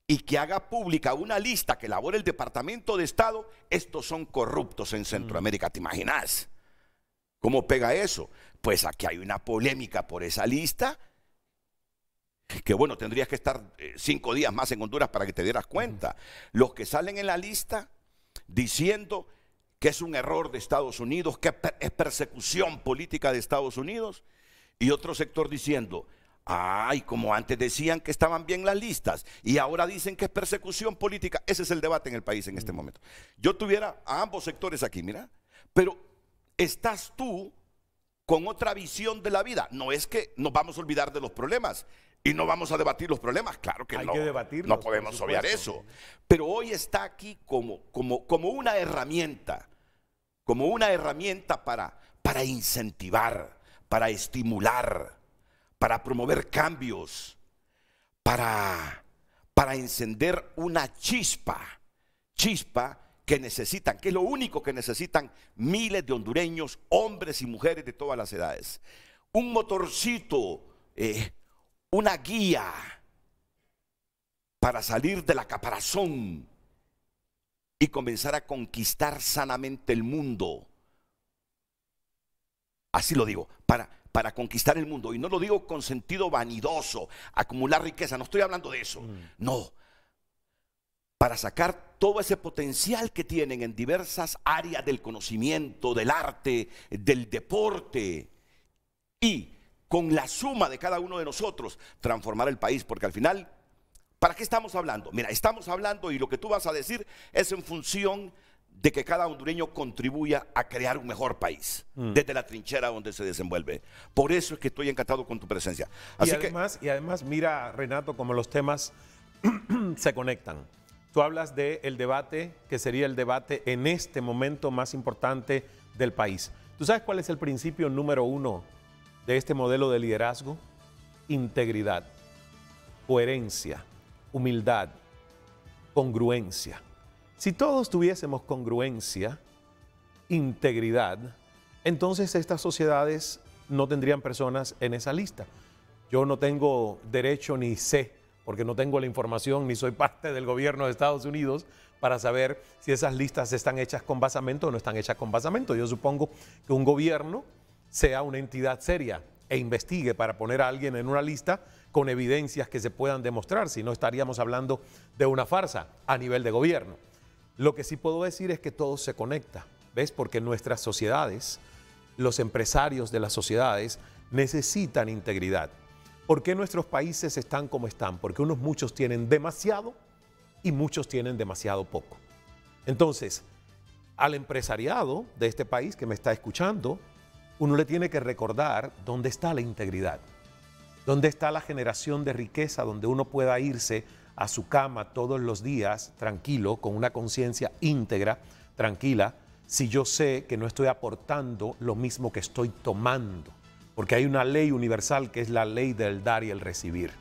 y que haga pública una lista que elabora el Departamento de Estado, estos son corruptos en Centroamérica, ¿te imaginas? ¿Cómo pega eso? Pues aquí hay una polémica por esa lista que bueno, tendrías que estar eh, cinco días más en Honduras para que te dieras cuenta. Los que salen en la lista diciendo que es un error de Estados Unidos, que es persecución política de Estados Unidos, y otro sector diciendo, ay, como antes decían que estaban bien las listas, y ahora dicen que es persecución política. Ese es el debate en el país en este momento. Yo tuviera a ambos sectores aquí, mira, pero estás tú con otra visión de la vida. No es que nos vamos a olvidar de los problemas, y no vamos a debatir los problemas, claro que Hay no. Que no podemos obviar eso. Pero hoy está aquí como, como, como una herramienta, como una herramienta para, para incentivar, para estimular, para promover cambios, para, para encender una chispa, chispa que necesitan, que es lo único que necesitan miles de hondureños, hombres y mujeres de todas las edades. Un motorcito eh, una guía para salir de la caparazón y comenzar a conquistar sanamente el mundo. Así lo digo, para, para conquistar el mundo. Y no lo digo con sentido vanidoso, acumular riqueza, no estoy hablando de eso. Mm. No, para sacar todo ese potencial que tienen en diversas áreas del conocimiento, del arte, del deporte y con la suma de cada uno de nosotros, transformar el país, porque al final, ¿para qué estamos hablando? Mira, estamos hablando y lo que tú vas a decir es en función de que cada hondureño contribuya a crear un mejor país mm. desde la trinchera donde se desenvuelve. Por eso es que estoy encantado con tu presencia. Así y, además, y además, mira, Renato, como los temas se conectan. Tú hablas del debate, que sería el debate en este momento más importante del país. ¿Tú sabes cuál es el principio número uno de este modelo de liderazgo? Integridad, coherencia, humildad, congruencia. Si todos tuviésemos congruencia, integridad, entonces estas sociedades no tendrían personas en esa lista. Yo no tengo derecho ni sé, porque no tengo la información ni soy parte del gobierno de Estados Unidos para saber si esas listas están hechas con basamento o no están hechas con basamento. Yo supongo que un gobierno sea una entidad seria e investigue para poner a alguien en una lista con evidencias que se puedan demostrar, si no estaríamos hablando de una farsa a nivel de gobierno. Lo que sí puedo decir es que todo se conecta, ¿ves? Porque nuestras sociedades, los empresarios de las sociedades necesitan integridad. ¿Por qué nuestros países están como están? Porque unos muchos tienen demasiado y muchos tienen demasiado poco. Entonces, al empresariado de este país que me está escuchando, uno le tiene que recordar dónde está la integridad, dónde está la generación de riqueza, donde uno pueda irse a su cama todos los días tranquilo, con una conciencia íntegra, tranquila, si yo sé que no estoy aportando lo mismo que estoy tomando, porque hay una ley universal que es la ley del dar y el recibir.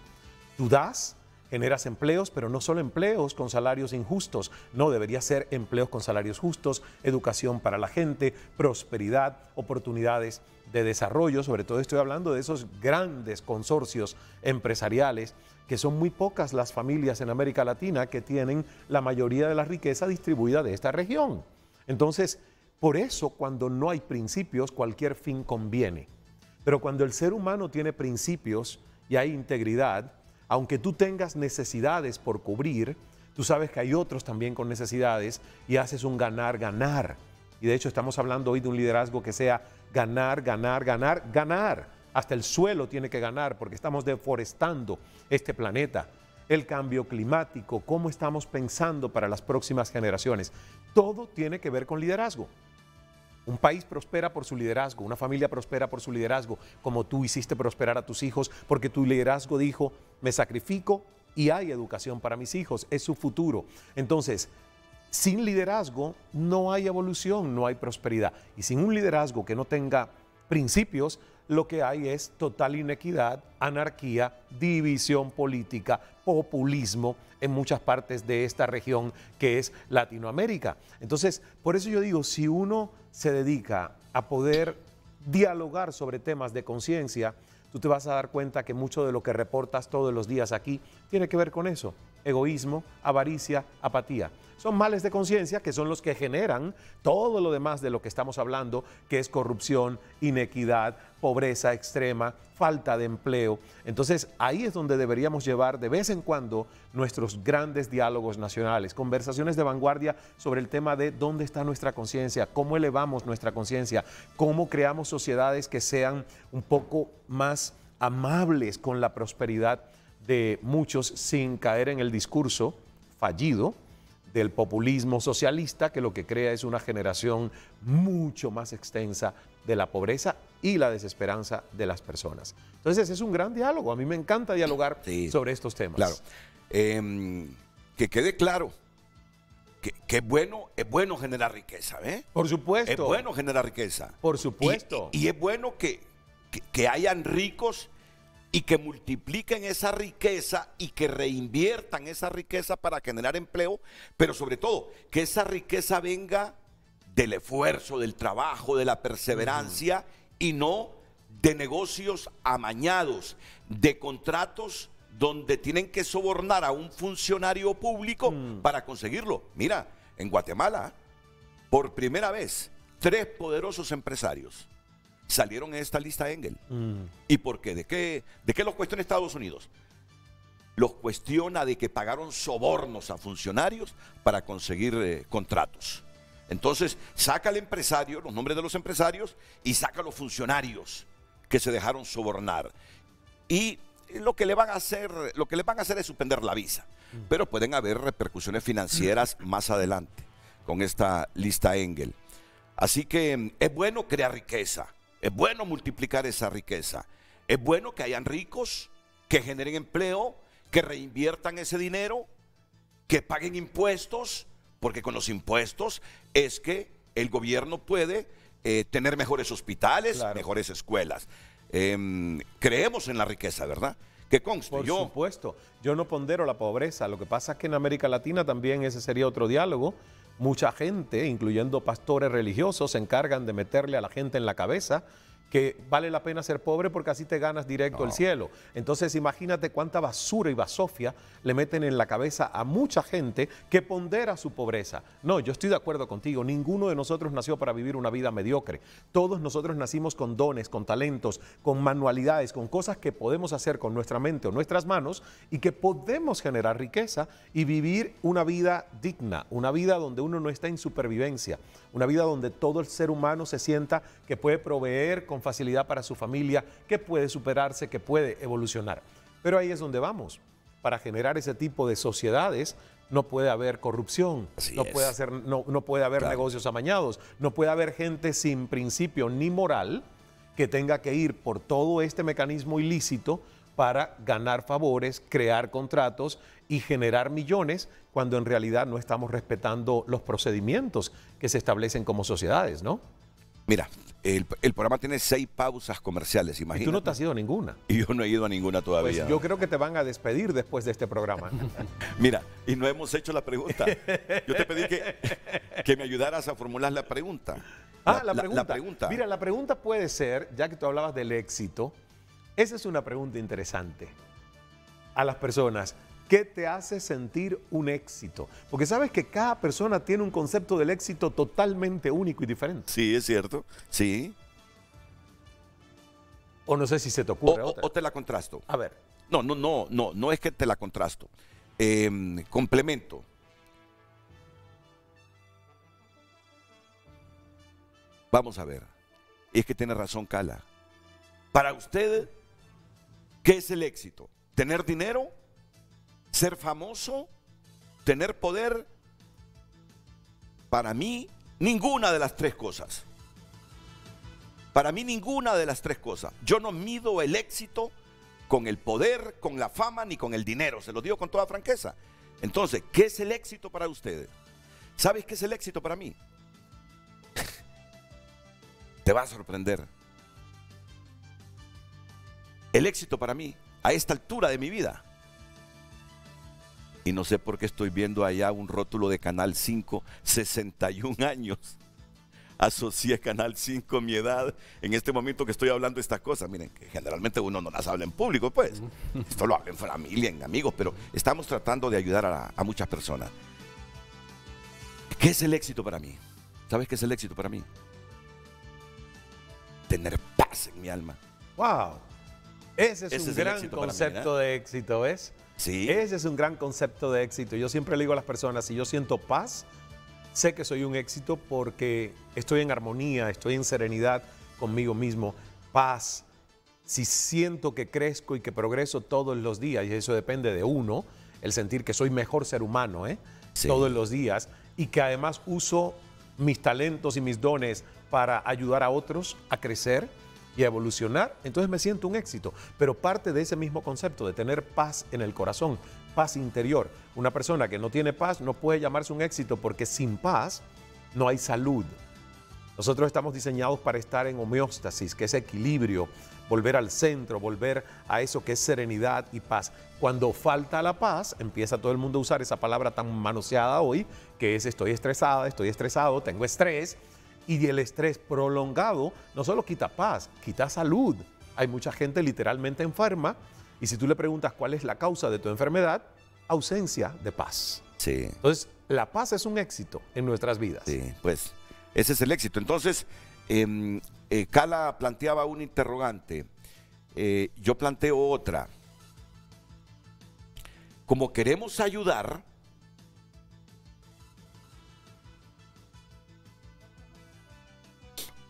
Tú das generas empleos, pero no solo empleos con salarios injustos, no, debería ser empleos con salarios justos, educación para la gente, prosperidad, oportunidades de desarrollo, sobre todo estoy hablando de esos grandes consorcios empresariales, que son muy pocas las familias en América Latina que tienen la mayoría de la riqueza distribuida de esta región. Entonces, por eso cuando no hay principios, cualquier fin conviene. Pero cuando el ser humano tiene principios y hay integridad, aunque tú tengas necesidades por cubrir, tú sabes que hay otros también con necesidades y haces un ganar, ganar. Y de hecho estamos hablando hoy de un liderazgo que sea ganar, ganar, ganar, ganar. Hasta el suelo tiene que ganar porque estamos deforestando este planeta. El cambio climático, cómo estamos pensando para las próximas generaciones. Todo tiene que ver con liderazgo. Un país prospera por su liderazgo, una familia prospera por su liderazgo, como tú hiciste prosperar a tus hijos, porque tu liderazgo dijo, me sacrifico y hay educación para mis hijos, es su futuro. Entonces, sin liderazgo no hay evolución, no hay prosperidad. Y sin un liderazgo que no tenga principios, lo que hay es total inequidad, anarquía, división política, populismo en muchas partes de esta región que es Latinoamérica. Entonces, por eso yo digo, si uno se dedica a poder dialogar sobre temas de conciencia, tú te vas a dar cuenta que mucho de lo que reportas todos los días aquí tiene que ver con eso, egoísmo, avaricia, apatía. Son males de conciencia que son los que generan todo lo demás de lo que estamos hablando, que es corrupción, inequidad, pobreza extrema, falta de empleo. Entonces ahí es donde deberíamos llevar de vez en cuando nuestros grandes diálogos nacionales, conversaciones de vanguardia sobre el tema de dónde está nuestra conciencia, cómo elevamos nuestra conciencia, cómo creamos sociedades que sean un poco más amables con la prosperidad de muchos sin caer en el discurso fallido del populismo socialista que lo que crea es una generación mucho más extensa de la pobreza y la desesperanza de las personas. Entonces es un gran diálogo, a mí me encanta dialogar sobre estos temas. Claro, em, que quede claro, que, es bueno, es bueno generar riqueza, ¿eh? Por supuesto. Es bueno generar riqueza. Por supuesto. Y, es bueno que hayan ricos y que multipliquen esa riqueza y que reinviertan esa riqueza para generar empleo, pero sobre todo que esa riqueza venga del esfuerzo, del trabajo, de la perseverancia y no de negocios amañados, de contratos donde tienen que sobornar a un funcionario público mm. para conseguirlo. Mira, en Guatemala, por primera vez, tres poderosos empresarios salieron en esta lista Engel. Mm. ¿Y por qué? ¿De qué, de qué los cuestiona Estados Unidos? Los cuestiona de que pagaron sobornos a funcionarios para conseguir eh, contratos. Entonces, saca al empresario, los nombres de los empresarios, y saca a los funcionarios que se dejaron sobornar. Y lo que le van a hacer, lo que le van a hacer es suspender la visa. Mm. Pero pueden haber repercusiones financieras más adelante con esta lista Engel. Así que mm, es bueno crear riqueza es bueno multiplicar esa riqueza. Es bueno que hayan ricos, que generen empleo, que reinviertan ese dinero, que paguen impuestos, porque con los impuestos es que el gobierno puede eh, tener mejores hospitales, mejores escuelas. Em, creemos en la riqueza, ¿verdad? Que conste. Por supuesto, yo no pondero la pobreza. Lo que pasa es que en América Latina también ese sería otro diálogo Mucha gente, incluyendo pastores religiosos, se encargan de meterle a la gente en la cabeza que vale la pena ser pobre porque así te ganas directo el cielo. Entonces imagínate cuánta basura y basofia le meten en la cabeza a mucha gente que pondera su pobreza. No, yo estoy de acuerdo contigo, ninguno de nosotros nació para vivir una vida mediocre. Todos nosotros nacimos con dones, con talentos, con manualidades, con cosas que podemos hacer con nuestra mente o nuestras manos y que podemos generar riqueza y vivir una vida digna, una vida donde uno no está en supervivencia una vida donde todo el ser humano se sienta que puede proveer con facilidad para su familia, que puede superarse, que puede evolucionar. Pero ahí es donde vamos. Para generar ese tipo de sociedades no puede haber corrupción, no puede, hacer, no, puede, haber negocios amañados, no puede haber gente sin principio ni moral que tenga que ir por todo este mecanismo ilícito para ganar favores, crear contratos y generar millones cuando en realidad no estamos respetando los procedimientos que se establecen como sociedades, ¿no? Mira, el, programa tiene seis pausas comerciales, imagínate. Y tú no te has ido a ninguna. Y yo no he ido a ninguna pues todavía. yo creo que te van a despedir después de este programa. Mira, y no hemos hecho la pregunta. Yo te pedí que, me ayudaras a formular la pregunta. Ah, pregunta. la pregunta. Mira, la pregunta puede ser, ya que tú hablabas del éxito, esa es una pregunta interesante a las personas. ¿Qué te hace sentir un éxito? Porque sabes que cada persona tiene un concepto del éxito totalmente único y diferente. Sí, es cierto. Sí. O no sé si se te ocurre. O, te la contrasto. A ver. No, no, no, no, no es que te la contrasto. Em, complemento. Vamos a ver. Es que tiene razón Cala. Para usted ¿Qué es el éxito? ¿Tener dinero? ¿Ser famoso? ¿Tener poder? Para mí, ninguna de las tres cosas. Para mí, ninguna de las tres cosas. Yo no mido el éxito con el poder, con la fama, ni con el dinero. Se lo digo con toda franqueza. Entonces, ¿qué es el éxito para ustedes? ¿Sabes qué es el éxito para mí? Te va a sorprender el éxito para mí a esta altura de mi vida. Y no sé por qué estoy viendo allá un rótulo de Canal 5, 61 años. Asocié Canal 5 mi edad en este momento que estoy hablando estas cosas. Miren, que generalmente uno no las habla en público, pues. Esto lo habla en familia, en amigos, pero estamos tratando de ayudar a, a muchas personas. ¿Qué es el éxito para mí? ¿Sabes qué es el éxito para mí? Tener paz en mi alma. ¡Wow! Ese es un gran concepto ¿eh? de éxito, ¿ves? Sí. Ese es un gran concepto de éxito. Yo siempre le digo a las personas, si yo siento paz, sé que soy un éxito porque estoy en armonía, estoy en serenidad conmigo mismo, paz. Si siento que crezco y que progreso todos los días, y eso depende de uno, el sentir que soy mejor ser humano, ¿eh? Todos los días, y que además uso mis talentos y mis dones para ayudar a otros a crecer, y evolucionar, entonces me siento un éxito. Pero parte de ese mismo concepto de tener paz en el corazón, paz interior. Una persona que no tiene paz no puede llamarse un éxito porque sin paz no hay salud. Nosotros estamos diseñados para estar en homeostasis, que es equilibrio, volver al centro, volver a eso que es serenidad y paz. Cuando falta la paz, empieza todo el mundo a usar esa palabra tan manoseada hoy, que es estoy estresada, estoy estresado, tengo estrés. Y el estrés prolongado no solo quita paz, quita salud. Hay mucha gente literalmente enferma y si tú le preguntas cuál es la causa de tu enfermedad, ausencia de paz. Sí. Entonces, la paz es un éxito en nuestras vidas. Sí, pues ese es el éxito. Entonces, em, eh, Cala planteaba un interrogante, eh, yo planteo otra. Como queremos ayudar,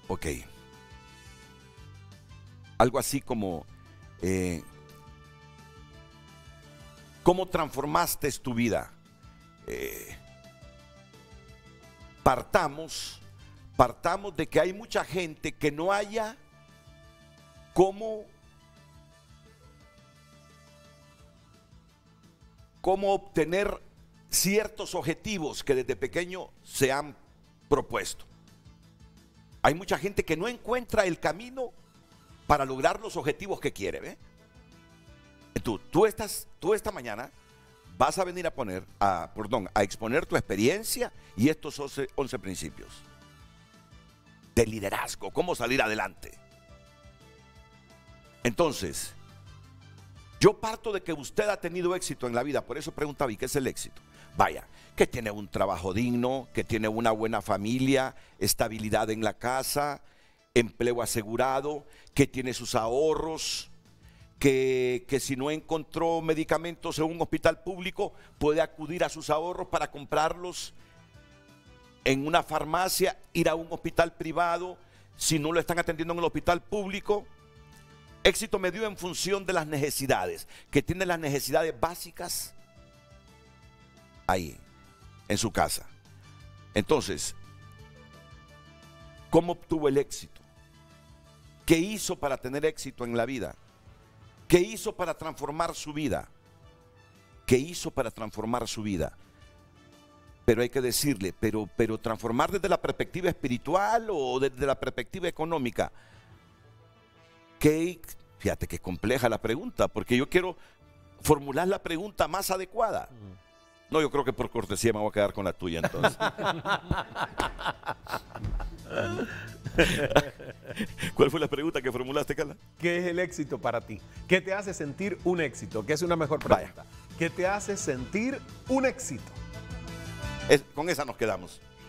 Ok. Algo así como, eh, ¿cómo transformaste tu vida? Eh, partamos, partamos de que hay mucha gente que no haya cómo, cómo obtener ciertos objetivos que desde pequeño se han propuesto. Hay mucha gente que no encuentra el camino para lograr los objetivos que quiere. Tú, tú, estás, tú esta mañana vas a venir a poner, a, perdón, a exponer tu experiencia y estos 11, 11 principios de liderazgo, cómo salir adelante. Entonces, yo parto de que usted ha tenido éxito en la vida, por eso preguntaba, ¿y qué es el éxito? Vaya, que tiene un trabajo digno, que tiene una buena familia, estabilidad en la casa, empleo asegurado, que tiene sus ahorros, que, si no encontró medicamentos en un hospital público, puede acudir a sus ahorros para comprarlos en una farmacia, ir a un hospital privado, si no lo están atendiendo en el hospital público. Éxito medido en función de las necesidades, que tiene las necesidades básicas ahí en su casa. Entonces, ¿cómo obtuvo el éxito? ¿Qué hizo para tener éxito en la vida? ¿Qué hizo para transformar su vida? ¿Qué hizo para transformar su vida? Pero hay que decirle, pero, pero transformar desde la perspectiva espiritual o desde la perspectiva económica. ¿Qué, fíjate que compleja la pregunta, porque yo quiero formular la pregunta más adecuada. No, yo creo que por cortesía me voy a quedar con la tuya entonces. ¿Cuál fue la pregunta que formulaste, Carla? ¿Qué es el éxito para ti? ¿Qué te hace sentir un éxito? ¿Qué es una mejor pregunta. ¿Qué te hace sentir un éxito? Es, con esa nos quedamos.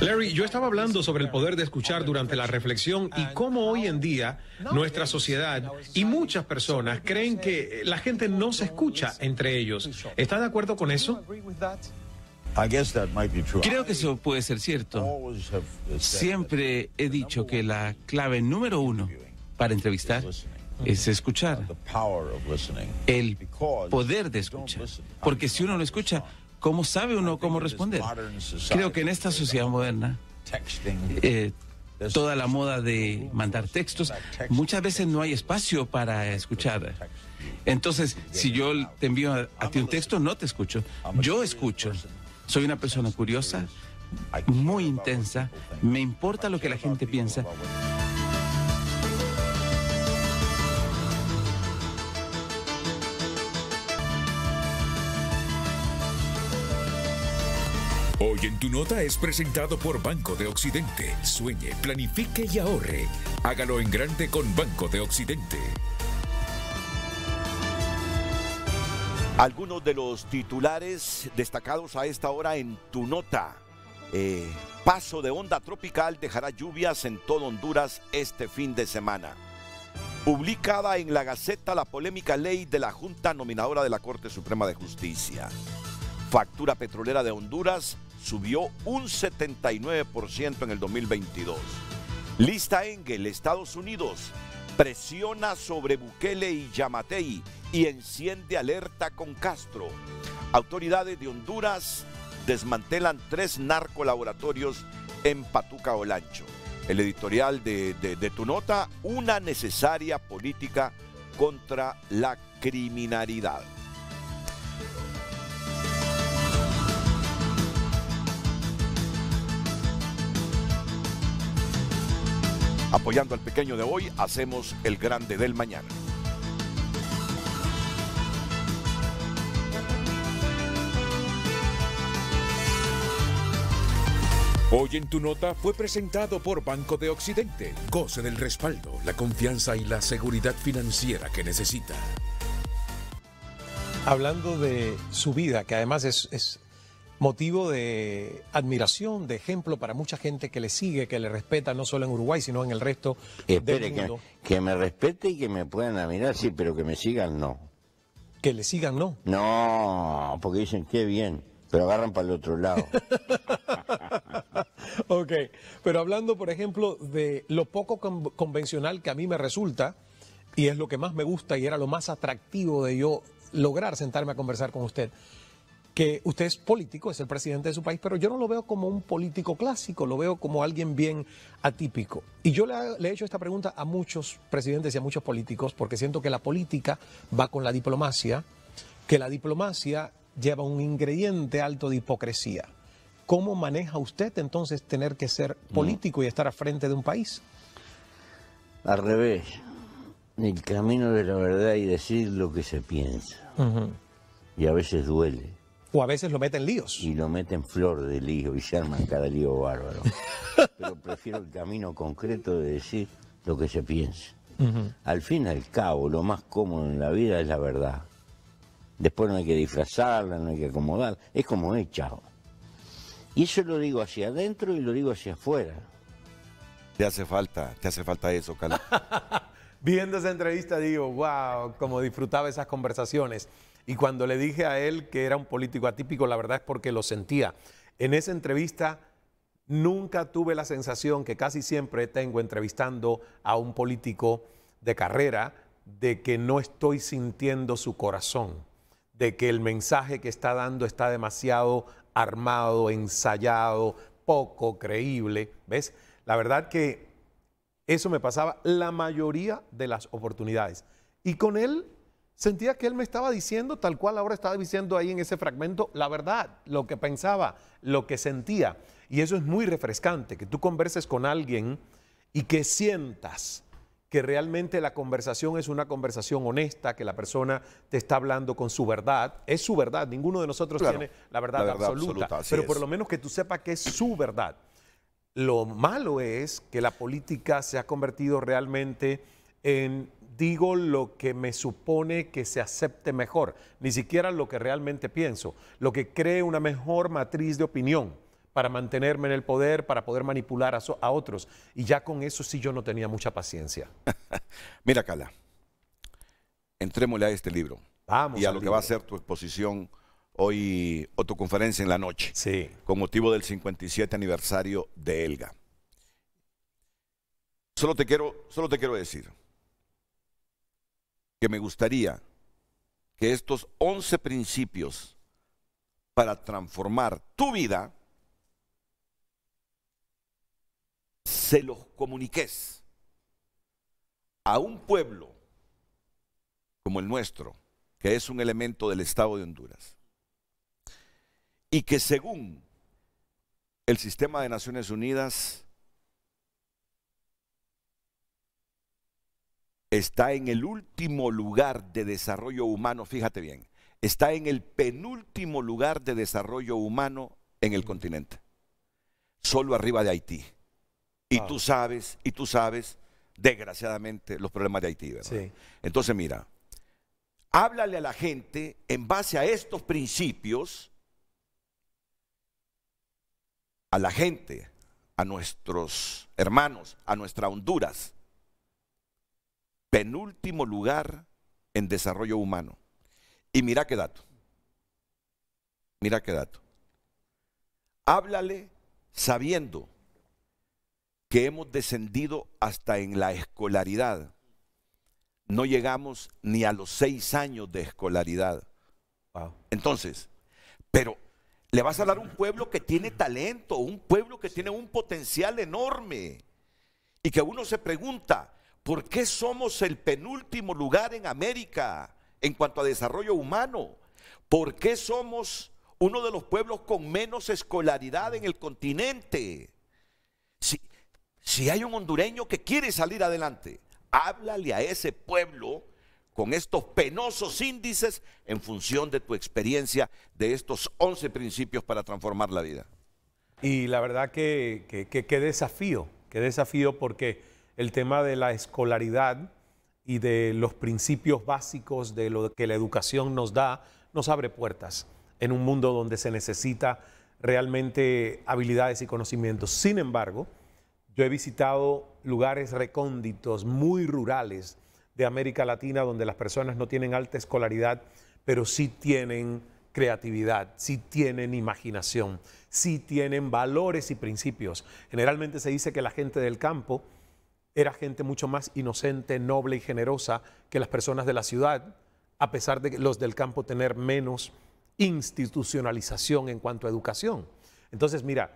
Larry, yo estaba hablando sobre el poder de escuchar durante la reflexión y cómo hoy en día nuestra sociedad y muchas personas creen que la gente no se escucha entre ellos. ¿Estás de acuerdo con eso? Creo que eso puede ser cierto. Siempre he dicho que la clave número uno para entrevistar es escuchar. El poder de escuchar. Porque si uno no escucha, ¿Cómo sabe uno cómo responder? Creo que en esta sociedad moderna, eh, toda la moda de mandar textos, muchas veces no hay espacio para escuchar. Entonces, si yo te envío a, a ti un texto, no te escucho. Yo escucho. Soy una persona curiosa, muy intensa, me importa lo que la gente piensa. Hoy en tu nota es presentado por Banco de Occidente. Sueñe, planifique y ahorre. Hágalo en grande con Banco de Occidente. Algunos de los titulares destacados a esta hora en tu nota. Eh, paso de onda tropical dejará lluvias en todo Honduras este fin de semana. Publicada en la Gaceta la polémica ley de la Junta Nominadora de la Corte Suprema de Justicia. Factura petrolera de Honduras subió un 79% en el 2022. Lista Engel, Estados Unidos, presiona sobre Bukele y Yamatei y enciende alerta con Castro. Autoridades de Honduras desmantelan tres narcolaboratorios en Patuca Olancho. El editorial de, de tu nota, una necesaria política contra la criminalidad. Apoyando al pequeño de hoy, hacemos el grande del mañana. Hoy en tu nota fue presentado por Banco de Occidente. Goce del respaldo, la confianza y la seguridad financiera que necesita. Hablando de su vida, que además es, es motivo de admiración, de ejemplo para mucha gente que le sigue, que le respeta, no solo en Uruguay, sino en el resto del mundo. Que, que me respete y que me puedan admirar, sí, pero que me sigan, no. Que le sigan, no. No, porque dicen, qué bien, pero agarran para el otro lado. ok, pero hablando, por ejemplo, de lo poco convencional que a mí me resulta, y es lo que más me gusta y era lo más atractivo de yo lograr sentarme a conversar con usted que usted es político, es el presidente de su país, pero yo no lo veo como un político clásico, lo veo como alguien bien atípico. Y yo le, he hecho esta pregunta a muchos presidentes y a muchos políticos porque siento que la política va con la diplomacia, que la diplomacia lleva un ingrediente alto de hipocresía. ¿Cómo maneja usted entonces tener que ser político y estar a frente de un país? Al revés, el camino de la verdad y decir lo que se piensa. Y a veces duele o a veces lo meten líos. Y lo meten flor de lío y se arman cada lío bárbaro. Pero prefiero el camino concreto de decir lo que se piense. Al fin y al cabo, lo más cómodo en la vida es la verdad. Después no hay que disfrazarla, no hay que acomodarla. Es como es, Y eso lo digo hacia adentro y lo digo hacia afuera. Te hace falta, te hace falta eso, Carlos. Viendo esa entrevista digo, wow, como disfrutaba esas conversaciones. Y cuando le dije a él que era un político atípico, la verdad es porque lo sentía. En esa entrevista nunca tuve la sensación que casi siempre tengo entrevistando a un político de carrera de que no estoy sintiendo su corazón, de que el mensaje que está dando está demasiado armado, ensayado, poco creíble. ¿Ves? La verdad que eso me pasaba la mayoría de las oportunidades. Y con él Sentía que él me estaba diciendo, tal cual ahora estaba diciendo ahí en ese fragmento, la verdad, lo que pensaba, lo que sentía. Y eso es muy refrescante, que tú converses con alguien y que sientas que realmente la conversación es una conversación honesta, que la persona te está hablando con su verdad, es su verdad, ninguno de nosotros tiene la verdad, absoluta, pero por lo menos que tú sepas que es su verdad. Lo malo es que la política se ha convertido realmente en digo lo que me supone que se acepte mejor, ni siquiera lo que realmente pienso, lo que cree una mejor matriz de opinión para mantenerme en el poder, para poder manipular a, otros. Y ya con eso sí yo no tenía mucha paciencia. Mira, Cala, entrémosle a este libro. Vamos. Y a lo que va a ser tu exposición hoy o tu conferencia en la noche. Sí. Con motivo del 57 aniversario de Elga. Solo te quiero, solo te quiero decir que me gustaría que estos 11 principios para transformar tu vida se los comuniques a un pueblo como el nuestro, que es un elemento del Estado de Honduras, y que según el sistema de Naciones Unidas está en el último lugar de desarrollo humano, fíjate bien, está en el penúltimo lugar de desarrollo humano en el continente, solo arriba de Haití. Y ah. tú sabes, y tú sabes, desgraciadamente, los problemas de Haití. ¿verdad? Entonces, mira, háblale a la gente en base a estos principios, a la gente, a nuestros hermanos, a nuestra Honduras penúltimo lugar en desarrollo humano. Y mira qué dato. Mira qué dato. Háblale sabiendo que hemos descendido hasta en la escolaridad. No llegamos ni a los seis años de escolaridad. Entonces, pero le vas a hablar a un pueblo que tiene talento, un pueblo que tiene un potencial enorme. Y que uno se pregunta, ¿Por qué somos el penúltimo lugar en América en cuanto a desarrollo humano? ¿Por qué somos uno de los pueblos con menos escolaridad en el continente? Si, si hay un hondureño que quiere salir adelante, háblale a ese pueblo con estos penosos índices en función de tu experiencia de estos 11 principios para transformar la vida. Y la verdad que qué desafío, qué desafío porque el tema de la escolaridad y de los principios básicos de lo que la educación nos da, nos abre puertas en un mundo donde se necesita realmente habilidades y conocimientos. Sin embargo, yo he visitado lugares recónditos, muy rurales de América Latina, donde las personas no tienen alta escolaridad, pero sí tienen creatividad, sí tienen imaginación, sí tienen valores y principios. Generalmente se dice que la gente del campo era gente mucho más inocente, noble y generosa que las personas de la ciudad, a pesar de los del campo tener menos institucionalización en cuanto a educación. Entonces, mira,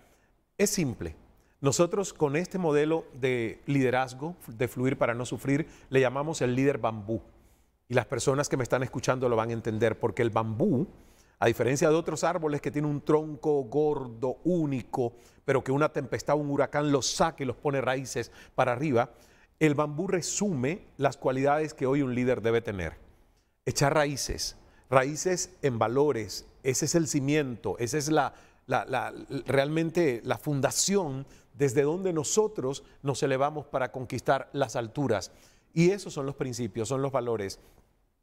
es simple. Nosotros con este modelo de liderazgo, de fluir para no sufrir, le llamamos el líder bambú. Y las personas que me están escuchando lo van a entender, porque el bambú a diferencia de otros árboles que tienen un tronco gordo, único, pero que una tempestad, o un huracán los saque y los pone raíces para arriba, el bambú resume las cualidades que hoy un líder debe tener. Echar raíces, raíces en valores, ese es el cimiento, esa es realmente la fundación desde donde nosotros nos elevamos para conquistar las alturas. Y esos son los principios, son los valores.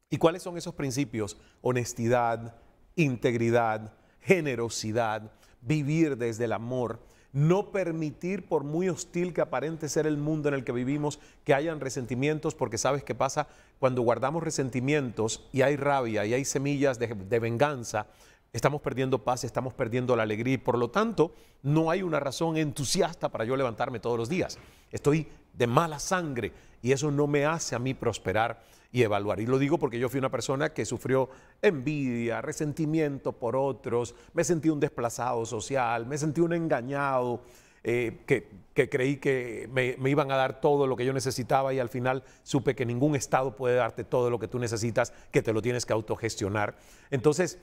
¿Y cuáles son esos principios? Honestidad, integridad, generosidad, vivir desde el amor, no permitir, por muy hostil que aparente ser el mundo en el que vivimos, que hayan resentimientos, porque sabes qué pasa cuando guardamos resentimientos y hay rabia y hay semillas de, de venganza, estamos perdiendo paz, estamos perdiendo la alegría y por lo tanto no hay una razón entusiasta para yo levantarme todos los días. Estoy de mala sangre, y eso no me hace a mí prosperar y evaluar. Y lo digo porque yo fui una persona que sufrió envidia, resentimiento por otros, me sentí un desplazado social, me sentí un engañado, eh, que, creí que me, me, iban a dar todo lo que yo necesitaba y al final supe que ningún Estado puede darte todo lo que tú necesitas, que te lo tienes que autogestionar. Entonces,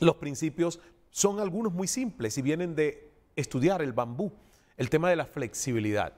los principios son algunos muy simples y vienen de estudiar el bambú, el tema de la flexibilidad.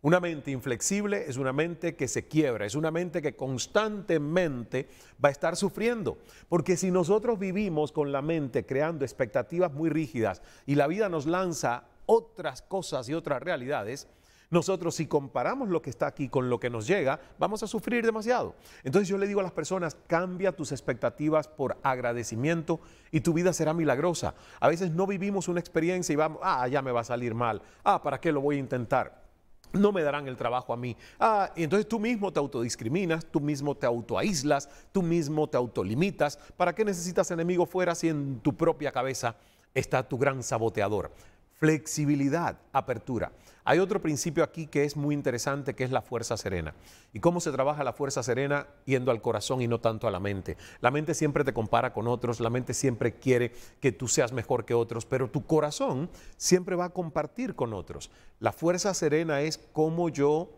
Una mente inflexible es una mente que se quiebra, es una mente que constantemente va a estar sufriendo. Porque si nosotros vivimos con la mente creando expectativas muy rígidas y la vida nos lanza otras cosas y otras realidades, nosotros si comparamos lo que está aquí con lo que nos llega, vamos a sufrir demasiado. Entonces yo le digo a las personas, cambia tus expectativas por agradecimiento y tu vida será milagrosa. A veces no vivimos una experiencia y vamos, ah, ya me va a salir mal, ah, ¿para qué lo voy a intentar? no me darán el trabajo a mí. Ah, y entonces tú mismo te autodiscriminas, tú mismo te autoaíslas, tú mismo te autolimitas. ¿Para qué necesitas enemigo fuera si en tu propia cabeza está tu gran saboteador? Flexibilidad, apertura. Hay otro principio aquí que es muy interesante, que es la fuerza serena. ¿Y cómo se trabaja la fuerza serena? Yendo al corazón y no tanto a la mente. La mente siempre te compara con otros, la mente siempre quiere que tú seas mejor que otros, pero tu corazón siempre va a compartir con otros. La fuerza serena es cómo yo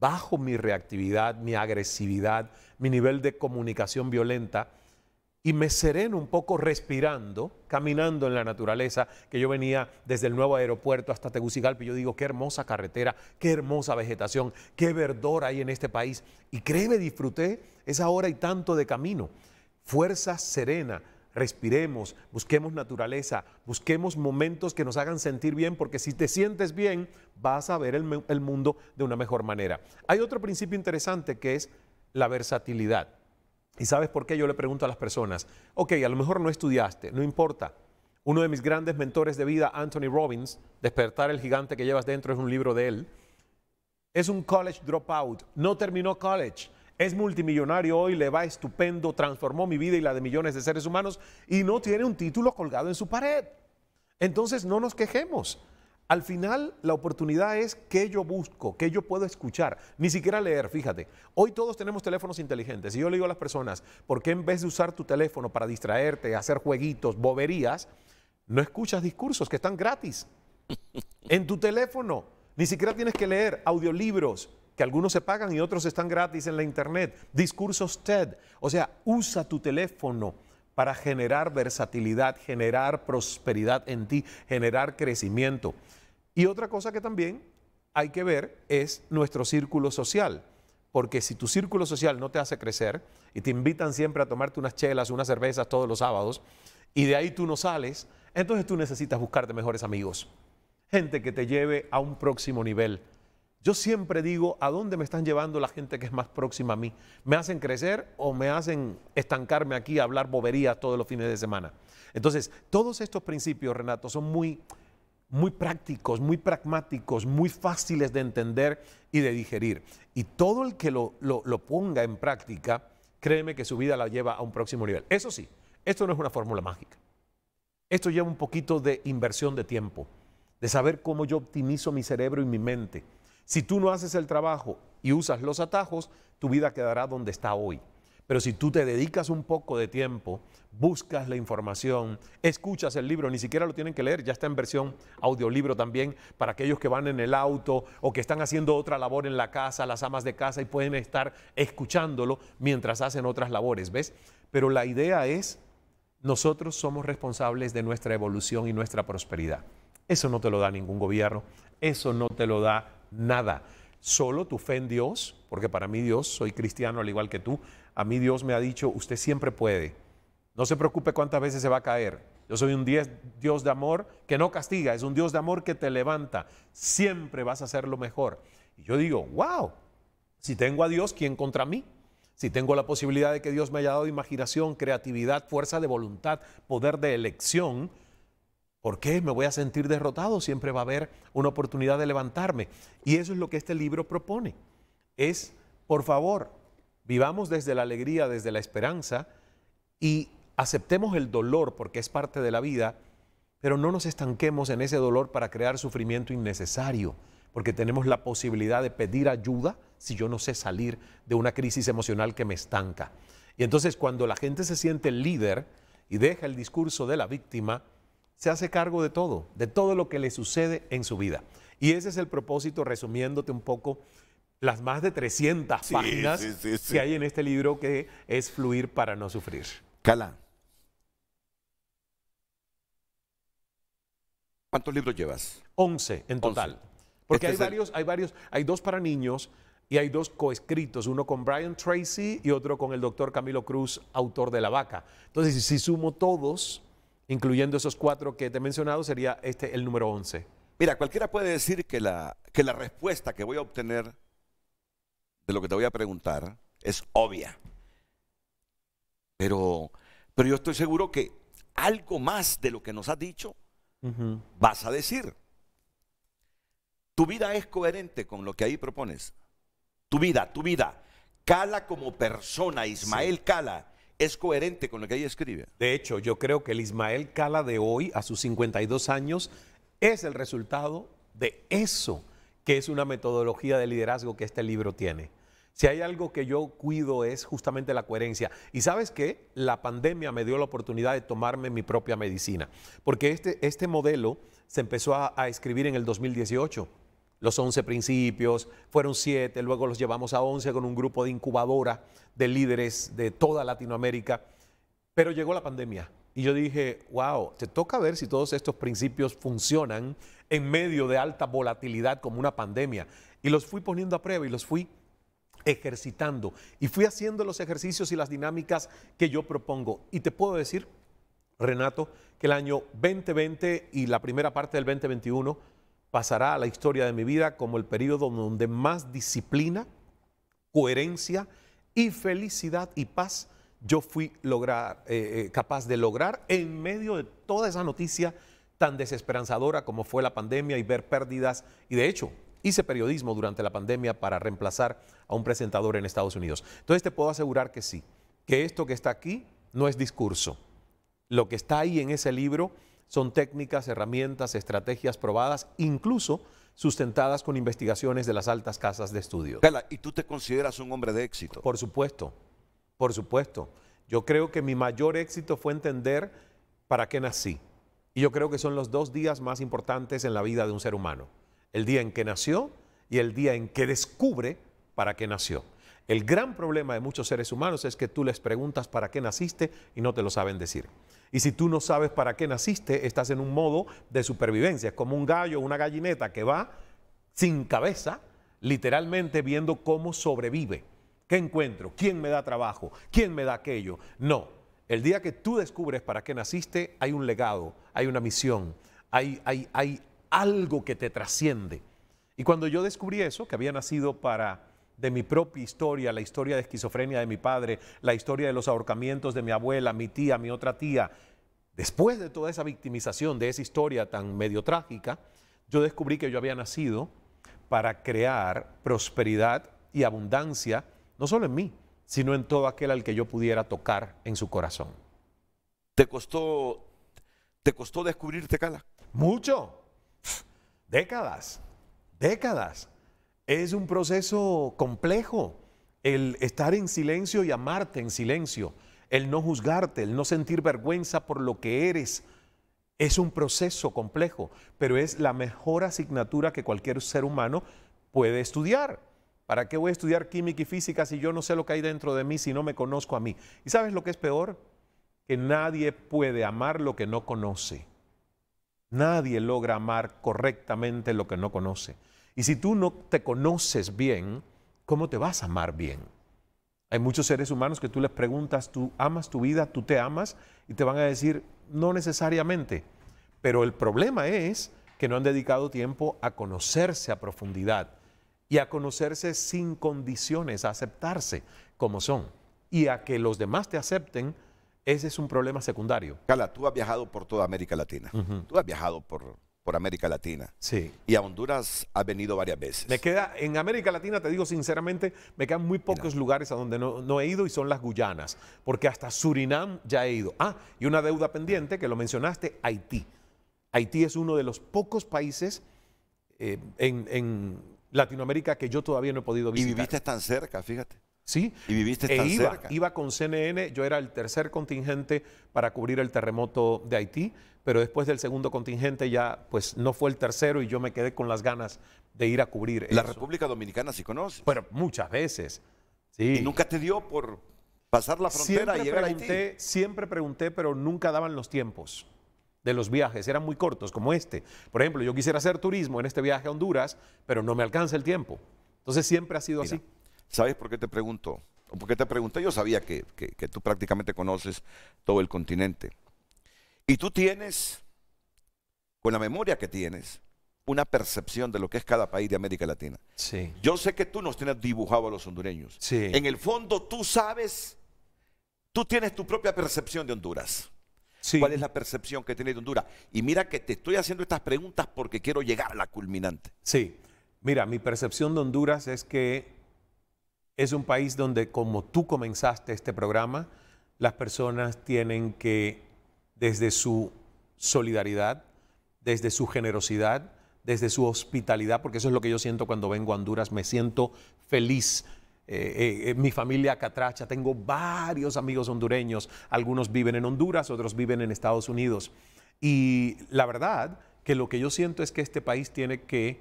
bajo mi reactividad, mi agresividad, mi nivel de comunicación violenta y me sereno un poco respirando, caminando en la naturaleza, que yo venía desde el nuevo aeropuerto hasta Tegucigalpa y yo digo, qué hermosa carretera, qué hermosa vegetación, qué verdor hay en este país. Y créeme, disfruté esa hora y tanto de camino. Fuerza serena, respiremos, busquemos naturaleza, busquemos momentos que nos hagan sentir bien, porque si te sientes bien, vas a ver el, el mundo de una mejor manera. Hay otro principio interesante que es la versatilidad. ¿Y sabes por qué yo le pregunto a las personas? Ok, a lo mejor no estudiaste, no importa. Uno de mis grandes mentores de vida, Anthony Robbins, Despertar el gigante que llevas dentro es un libro de él. Es un college dropout, no terminó college, es multimillonario hoy, le va estupendo, transformó mi vida y la de millones de seres humanos y no tiene un título colgado en su pared. Entonces no nos quejemos. Al final, la oportunidad es que yo busco, que yo puedo escuchar, ni siquiera leer, fíjate. Hoy todos tenemos teléfonos inteligentes y yo le digo a las personas, ¿por qué en vez de usar tu teléfono para distraerte, hacer jueguitos, boberías, no escuchas discursos que están gratis en tu teléfono? Ni siquiera tienes que leer audiolibros, que algunos se pagan y otros están gratis en la internet, discursos TED. O sea, usa tu teléfono para generar versatilidad, generar prosperidad en ti, generar crecimiento. Y otra cosa que también hay que ver es nuestro círculo social. Porque si tu círculo social no te hace crecer y te invitan siempre a tomarte unas chelas, unas cervezas todos los sábados, y de ahí tú no sales, entonces tú necesitas buscarte mejores amigos. Gente que te lleve a un próximo nivel. Yo siempre digo, ¿a dónde me están llevando la gente que es más próxima a mí? ¿Me hacen crecer o me hacen estancarme aquí a hablar boberías todos los fines de semana? Entonces, todos estos principios, Renato, son muy muy prácticos, muy pragmáticos, muy fáciles de entender y de digerir. Y todo el que lo, ponga en práctica, créeme que su vida la lleva a un próximo nivel. Eso sí, esto no es una fórmula mágica. Esto lleva un poquito de inversión de tiempo, de saber cómo yo optimizo mi cerebro y mi mente. Si tú no haces el trabajo y usas los atajos, tu vida quedará donde está hoy. Pero si tú te dedicas un poco de tiempo, buscas la información, escuchas el libro, ni siquiera lo tienen que leer, ya está en versión audiolibro también para aquellos que van en el auto o que están haciendo otra labor en la casa, las amas de casa y pueden estar escuchándolo mientras hacen otras labores, ¿ves? Pero la idea es, nosotros somos responsables de nuestra evolución y nuestra prosperidad. Eso no te lo da ningún gobierno, eso no te lo da nada. Solo tu fe en Dios, porque para mí Dios, soy cristiano al igual que tú, a mí Dios me ha dicho, usted siempre puede. No se preocupe cuántas veces se va a caer. Yo soy un Dios de amor que no castiga, es un Dios de amor que te levanta. Siempre vas a hacer lo mejor. Y yo digo, wow, si tengo a Dios, ¿quién contra mí? Si tengo la posibilidad de que Dios me haya dado imaginación, creatividad, fuerza de voluntad, poder de elección, ¿por qué me voy a sentir derrotado? Siempre va a haber una oportunidad de levantarme. Y eso es lo que este libro propone. Es, por favor, Vivamos desde la alegría, desde la esperanza y aceptemos el dolor porque es parte de la vida, pero no nos estanquemos en ese dolor para crear sufrimiento innecesario, porque tenemos la posibilidad de pedir ayuda si yo no sé salir de una crisis emocional que me estanca. Y entonces cuando la gente se siente líder y deja el discurso de la víctima, se hace cargo de todo, de todo lo que le sucede en su vida. Y ese es el propósito, resumiéndote un poco las más de 300 páginas que hay en este libro que es Fluir para no sufrir. Cala. ¿Cuántos libros llevas? 11 en total. Porque este hay varios, hay varios, hay dos para niños y hay dos coescritos, uno con Brian Tracy y otro con el doctor Camilo Cruz, autor de La Vaca. Entonces, si sumo todos, incluyendo esos cuatro que te he mencionado, sería este el número 11. Mira, cualquiera puede decir que la, que la respuesta que voy a obtener de lo que te voy a preguntar es obvia. Pero, pero yo estoy seguro que algo más de lo que nos has dicho vas a decir. Tu vida es coherente con lo que ahí propones. Tu vida, tu vida. Cala como persona, Ismael Cala es coherente con lo que ahí escribe. De hecho, yo creo que el Ismael Cala de hoy, a sus 52 años, es el resultado de eso, que es una metodología de liderazgo que este libro tiene. Si hay algo que yo cuido es justamente la coherencia. Y sabes que la pandemia me dio la oportunidad de tomarme mi propia medicina, porque este, este modelo se empezó a, escribir en el 2018 los 11 principios, fueron 7, luego los llevamos a 11 con un grupo de incubadora de líderes de toda Latinoamérica, pero llegó la pandemia y yo dije, wow, te toca ver si todos estos principios funcionan en medio de alta volatilidad como una pandemia. Y los fui poniendo a prueba y los fui ejercitando y fui haciendo los ejercicios y las dinámicas que yo propongo. Y te puedo decir, Renato, que el año 2020 y la primera parte del 2021 pasará a la historia de mi vida como el periodo donde más disciplina, coherencia y felicidad y paz yo fui lograr, eh, eh, capaz de lograr en medio de toda esa noticia tan desesperanzadora como fue la pandemia y ver pérdidas. Y de hecho, Hice periodismo durante la pandemia para reemplazar a un presentador en Estados Unidos. Entonces te puedo asegurar que sí, que esto que está aquí no es discurso. Lo que está ahí en ese libro son técnicas, herramientas, estrategias probadas, incluso sustentadas con investigaciones de las altas casas de estudio. ¿y tú te consideras un hombre de éxito? Por supuesto, por supuesto. Yo creo que mi mayor éxito fue entender para qué nací. Y yo creo que son los dos días más importantes en la vida de un ser humano el día en que nació y el día en que descubre para qué nació. El gran problema de muchos seres humanos es que tú les preguntas para qué naciste y no te lo saben decir. Y si tú no sabes para qué naciste, estás en un modo de supervivencia, Es como un gallo, una gallineta que va sin cabeza, literalmente viendo cómo sobrevive. ¿Qué encuentro? ¿Quién me da trabajo? ¿Quién me da aquello? No. El día que tú descubres para qué naciste, hay un legado, hay una misión, hay, hay, hay, algo que te trasciende. Y cuando yo descubrí eso, que había nacido para de mi propia historia, la historia de esquizofrenia de mi padre, la historia de los ahorcamientos de mi abuela, mi tía, mi otra tía, después de toda esa victimización de esa historia tan medio trágica, yo descubrí que yo había nacido para crear prosperidad y abundancia, no solo en mí, sino en todo aquel al que yo pudiera tocar en su corazón. ¿Te costó, te costó descubrirte, Cala? Mucho, décadas, décadas. Es un proceso complejo el estar en silencio y amarte en silencio, el no juzgarte, el no sentir vergüenza por lo que eres. Es un proceso complejo, pero es la mejor asignatura que cualquier ser humano puede estudiar. ¿Para qué voy a estudiar química y física si yo no sé lo que hay dentro de mí, si no me conozco a mí? ¿Y sabes lo que es peor? Que nadie puede amar lo que no conoce. Nadie logra amar correctamente lo que no conoce. Y si tú no te conoces bien, ¿cómo te vas a amar bien? Hay muchos seres humanos que tú les preguntas, ¿tú amas tu vida? ¿Tú te amas? Y te van a decir, no necesariamente. Pero el problema es que no han dedicado tiempo a conocerse a profundidad y a conocerse sin condiciones, a aceptarse como son y a que los demás te acepten ese es un problema secundario. Cala, tú has viajado por toda América Latina. Tú has viajado por, por América Latina. Sí. Y a Honduras has venido varias veces. Me queda, en América Latina, te digo sinceramente, me quedan muy pocos lugares a donde no, he ido y son las Guyanas, porque hasta Surinam ya he ido. Ah, y una deuda pendiente que lo mencionaste, Haití. Haití es uno de los pocos países eh, en, en Latinoamérica que yo todavía no he podido visitar. Y viviste tan cerca, fíjate. ¿sí? ¿Y viviste e iba, Iba con CNN, yo era el tercer contingente para cubrir el terremoto de Haití, pero después del segundo contingente ya pues no fue el tercero y yo me quedé con las ganas de ir a cubrir La República Dominicana sí conoce? Pero muchas veces, sí. ¿Y nunca te dio por pasar la frontera y llegar a Haití? Siempre pregunté, pero nunca daban los tiempos de los viajes, eran muy cortos como este. Por ejemplo, yo quisiera hacer turismo en este viaje a Honduras, pero no me alcanza el tiempo. Entonces siempre ha sido así. ¿Sabes por qué te pregunto? por qué te pregunté? Yo sabía que, tú prácticamente conoces todo el continente. Y tú tienes, con la memoria que tienes, una percepción de lo que es cada país de América Latina. Sí. Yo sé que tú nos tienes dibujado a los hondureños. Sí. En el fondo tú sabes, tú tienes tu propia percepción de Honduras. Sí. ¿Cuál es la percepción que tienes de Honduras? Y mira que te estoy haciendo estas preguntas porque quiero llegar a la culminante. Sí. Mira, mi percepción de Honduras es que es un país donde, como tú comenzaste este programa, las personas tienen que, desde su solidaridad, desde su generosidad, desde su hospitalidad, porque eso es lo que yo siento cuando vengo a Honduras, me siento feliz. Eh, eh, eh, mi familia catracha, tengo varios amigos hondureños, algunos viven en Honduras, otros viven en Estados Unidos. Y la verdad que lo que yo siento es que este país tiene que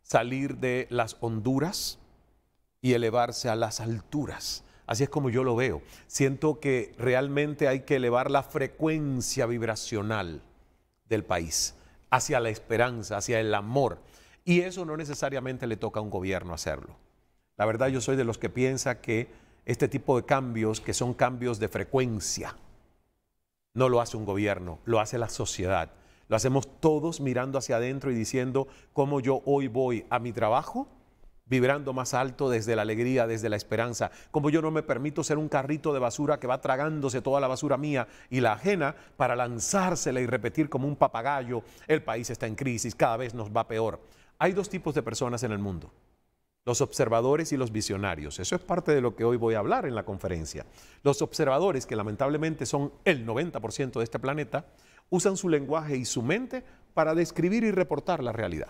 salir de las Honduras, y elevarse a las alturas. Así es como yo lo veo. Siento que realmente hay que elevar la frecuencia vibracional del país hacia la esperanza, hacia el amor. Y eso no necesariamente le toca a un gobierno hacerlo. La verdad yo soy de los que piensa que este tipo de cambios, que son cambios de frecuencia, no lo hace un gobierno, lo hace la sociedad. Lo hacemos todos mirando hacia adentro y diciendo cómo yo hoy voy a mi trabajo vibrando más alto desde la alegría, desde la esperanza. Como yo no me permito ser un carrito de basura que va tragándose toda la basura mía y la ajena para lanzársela y repetir como un papagayo, el país está en crisis, cada vez nos va peor. Hay dos tipos de personas en el mundo, los observadores y los visionarios. Eso es parte de lo que hoy voy a hablar en la conferencia. Los observadores, que lamentablemente son el 90% de este planeta, usan su lenguaje y su mente para describir y reportar la realidad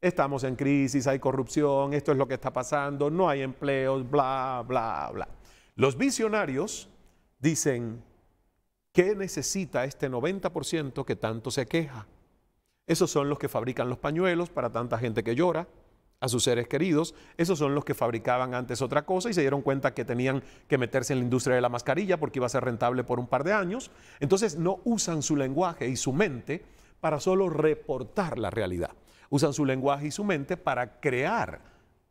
estamos en crisis, hay corrupción, esto es lo que está pasando, no hay empleos, bla, bla, bla. Los visionarios dicen, ¿qué necesita este 90% que tanto se queja? Esos son los que fabrican los pañuelos para tanta gente que llora a sus seres queridos. Esos son los que fabricaban antes otra cosa y se dieron cuenta que tenían que meterse en la industria de la mascarilla porque iba a ser rentable por un par de años. Entonces no usan su lenguaje y su mente para solo reportar la realidad usan su lenguaje y su mente para crear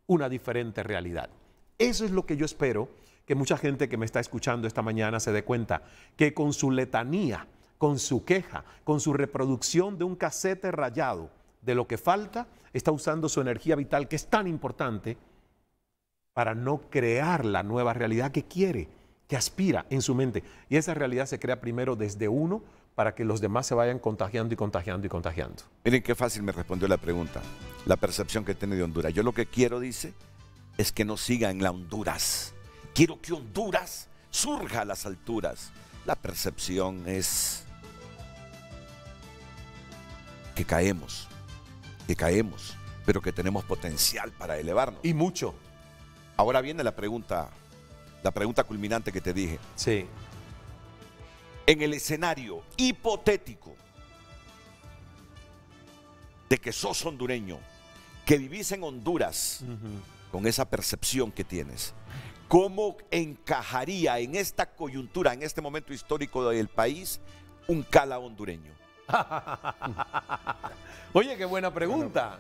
una diferente realidad. Eso es lo que yo espero que mucha gente que me está escuchando esta mañana se dé cuenta, que con su letanía, con su queja, con su reproducción de un casete rayado de lo que falta, está usando su energía vital que es tan importante para no crear la nueva realidad que quiere, que aspira en su mente. Y esa realidad se crea primero desde uno, para que los demás se vayan contagiando y contagiando y contagiando. Miren qué fácil me respondió la pregunta, la percepción que tiene de Honduras. Yo lo que quiero, dice, es que no siga en la Honduras. Quiero que Honduras surja a las alturas. La percepción es que caemos, que caemos, pero que tenemos potencial para elevarnos. Y mucho. Ahora viene la pregunta, la pregunta culminante que te dije. Sí en el escenario hipotético de que sos hondureño, que vivís en Honduras, con esa percepción que tienes, ¿cómo encajaría en esta coyuntura, en este momento histórico del país, un cala hondureño? Oye, qué buena pregunta.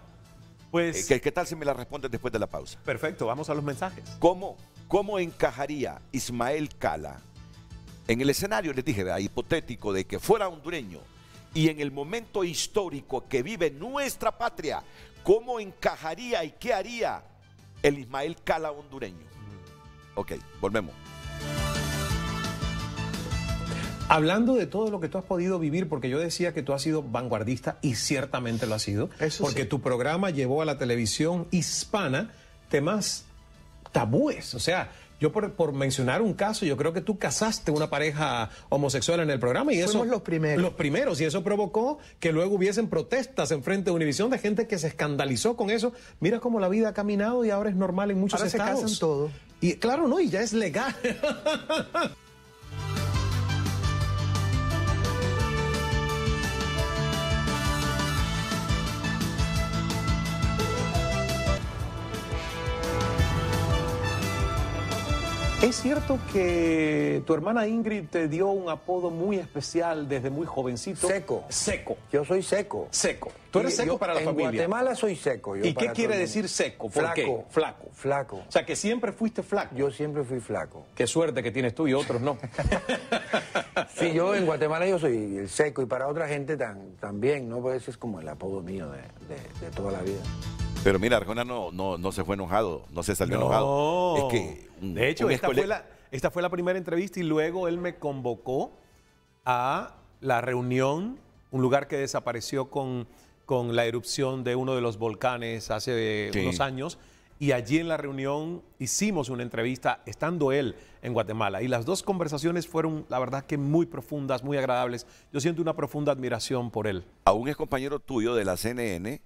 Pues, eh, ¿Qué, tal si me la respondes después de la pausa? Perfecto, vamos a los mensajes. ¿Cómo, cómo encajaría Ismael Cala en el escenario, les dije, hipotético, de que fuera hondureño y en el momento histórico que vive nuestra patria, ¿cómo encajaría y qué haría el Ismael Cala hondureño? Ok, volvemos. Hablando de todo lo que tú has podido vivir, porque yo decía que tú has sido vanguardista y ciertamente lo has sido, porque tu programa llevó a la televisión hispana temas tabúes, o sea, yo por, mencionar un caso, yo creo que tú casaste una pareja homosexual en el programa y Fuimos los primeros. Los primeros, y eso provocó que luego hubiesen protestas en frente de Univisión de gente que se escandalizó con eso. Mira cómo la vida ha caminado y ahora es normal en muchos ahora se casan todos. Y claro, no, y ya es legal. ¿Es cierto que tu hermana Ingrid te dio un apodo muy especial desde muy jovencito? Seco. Seco. Yo soy seco. Seco. Tú seco para la familia. En Guatemala soy seco. ¿Y qué quiere decir seco? flaco, Flaco. Flaco. O sea, que siempre fuiste flaco. Yo siempre fui flaco. Qué suerte que tienes tú y otros no. sí, yo en Guatemala yo soy el seco y para otra gente tan, también, ¿no? Pues ese es como el apodo mío de, toda la vida. Pero mira, Arjona no, se fue enojado, no se salió enojado. Es De hecho, esta fue, la, esta fue la primera entrevista y luego él me convocó a la reunión, un lugar que desapareció con con la erupción de uno de los volcanes hace eh, unos años. Y allí en la reunión hicimos una entrevista estando él en Guatemala. Y las dos conversaciones fueron, la verdad, que muy profundas, muy agradables. Yo siento una profunda admiración por él. A un compañero tuyo de la CNN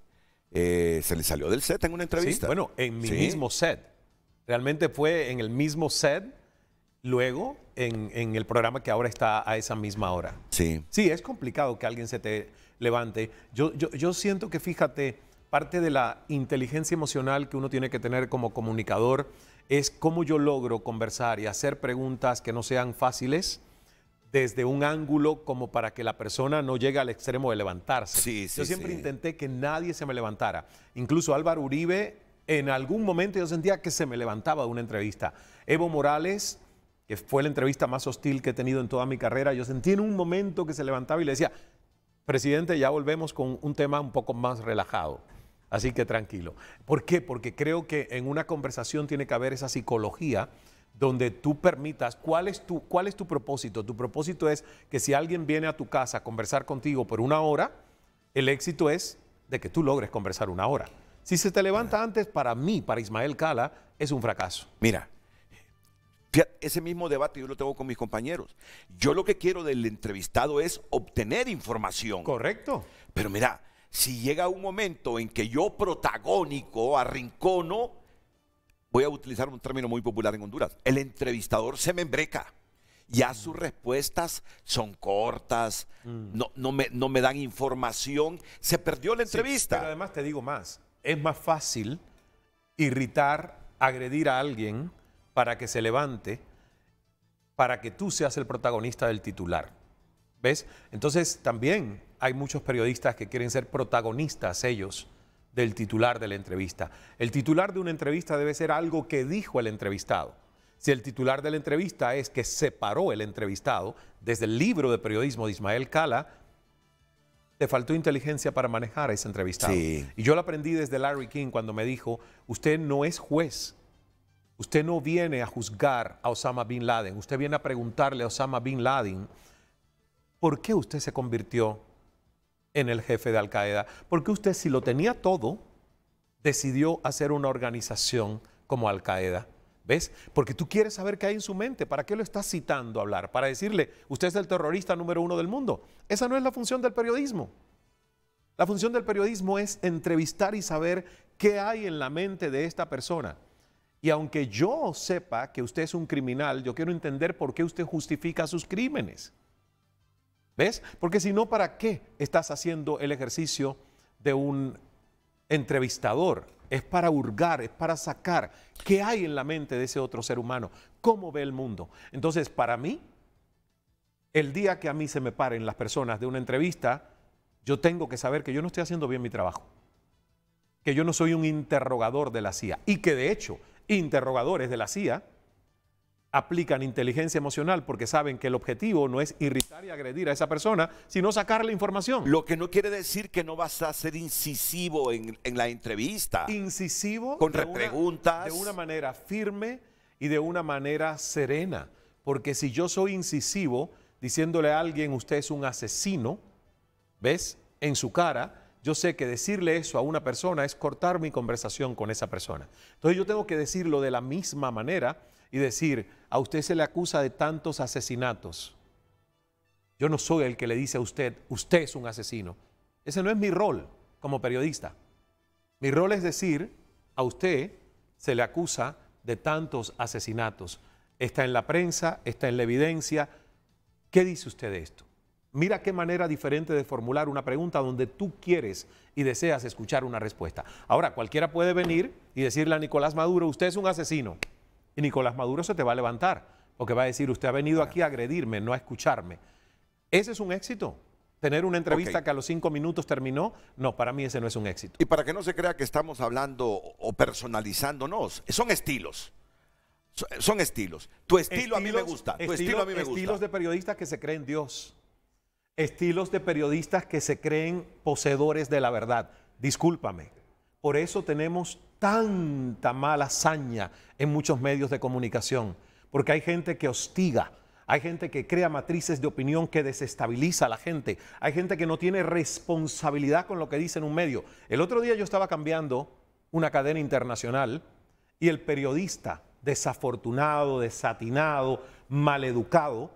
eh, se le salió del set en una entrevista. bueno, en mi mismo set. Realmente fue en el mismo set, luego en, en el programa que ahora está a esa misma hora. Sí. Sí, es complicado que alguien se te levante. Yo, yo, siento que, fíjate, parte de la inteligencia emocional que uno tiene que tener como comunicador es cómo yo logro conversar y hacer preguntas que no sean fáciles desde un ángulo como para que la persona no llegue al extremo de levantarse. yo siempre intenté que nadie se me levantara. Incluso Álvaro Uribe, en algún momento yo sentía que se me levantaba de una entrevista. Evo Morales, que fue la entrevista más hostil que he tenido en toda mi carrera, yo sentí en un momento que se levantaba y le decía, Presidente, ya volvemos con un tema un poco más relajado. Así que tranquilo. ¿Por qué? Porque creo que en una conversación tiene que haber esa psicología donde tú permitas, ¿cuál es tu, cuál es tu propósito? Tu propósito es que si alguien viene a tu casa a conversar contigo por una hora, el éxito es de que tú logres conversar una hora. Si se te levanta antes, para mí, para Ismael Cala, es un fracaso. Mira, ese mismo debate yo lo tengo con mis compañeros. Yo lo que quiero del entrevistado es obtener información. Correcto. Pero mira, si llega un momento en que yo protagónico, arrincono, voy a utilizar un término muy popular en Honduras, el entrevistador se me embreca. Ya mm. sus respuestas son cortas, mm. no, no, me, no me dan información, se perdió la entrevista. pero además te digo más, es más fácil irritar, agredir a alguien para que se levante, para que tú seas el protagonista del titular. ¿Ves? Entonces también hay muchos periodistas que quieren ser protagonistas ellos del titular de la entrevista. El titular de una entrevista debe ser algo que dijo el entrevistado. Si el titular de la entrevista es que separó el entrevistado desde el libro de periodismo de Ismael Cala, te faltó inteligencia para manejar a ese entrevistado. Y yo lo aprendí desde Larry King cuando me dijo, usted no es juez, Usted no viene a juzgar a Osama Bin Laden, usted viene a preguntarle a Osama Bin Laden, ¿por qué usted se convirtió en el jefe de Al Qaeda? Porque usted si lo tenía todo, decidió hacer una organización como Al Qaeda. ¿Ves? Porque tú quieres saber qué hay en su mente. ¿Para qué lo estás citando a hablar? Para decirle, usted es el terrorista número uno del mundo. Esa no es la función del periodismo. La función del periodismo es entrevistar y saber qué hay en la mente de esta persona. Y aunque yo sepa que usted es un criminal, yo quiero entender por qué usted justifica sus crímenes. ¿Ves? Porque si no, ¿para qué estás haciendo el ejercicio de un entrevistador? Es para hurgar, es para sacar qué hay en la mente de ese otro ser humano, cómo ve el mundo. Entonces, para mí, el día que a mí se me paren las personas de una entrevista, yo tengo que saber que yo no estoy haciendo bien mi trabajo, que yo no soy un interrogador de la CIA y que de hecho interrogadores de la CIA aplican inteligencia emocional porque saben que el objetivo no es irritar y agredir a esa persona, sino sacarle información. Lo que no quiere decir que no vas a ser incisivo en, la entrevista. Incisivo. Con preguntas. de una manera firme y de una manera serena. Porque si yo soy incisivo diciéndole a alguien, usted es un asesino, ¿ves? En su cara, yo sé que decirle eso a una persona es cortar mi conversación con esa persona. Entonces yo tengo que decirlo de la misma manera y decir, a usted se le acusa de tantos asesinatos. Yo no soy el que le dice a usted, usted es un asesino. Ese no es mi rol como periodista. Mi rol es decir, a usted se le acusa de tantos asesinatos. Está en la prensa, está en la evidencia. ¿Qué dice usted de esto? Mira qué manera diferente de formular una pregunta donde tú quieres y deseas escuchar una respuesta. Ahora, cualquiera puede venir y decirle a Nicolás Maduro, usted es un asesino. Y Nicolás Maduro se te va a levantar, porque va a decir, usted ha venido aquí a agredirme, no a escucharme. Ese es un éxito. Tener una entrevista que a los cinco minutos terminó, no, para mí ese no es un éxito. Y para que no se crea que estamos hablando o personalizándonos, son estilos son estilos. Tu estilo a mí me gusta. Tu estilo, a mí me gusta. Estilos de periodistas que se creen Dios estilos de periodistas que se creen poseedores de la verdad. Discúlpame. Por eso tenemos tanta mala hazaña en muchos medios de comunicación, porque hay gente que hostiga, hay gente que crea matrices de opinión que desestabiliza a la gente, hay gente que no tiene responsabilidad con lo que dice en un medio. El otro día yo estaba cambiando una cadena internacional y el periodista desafortunado, desatinado, maleducado,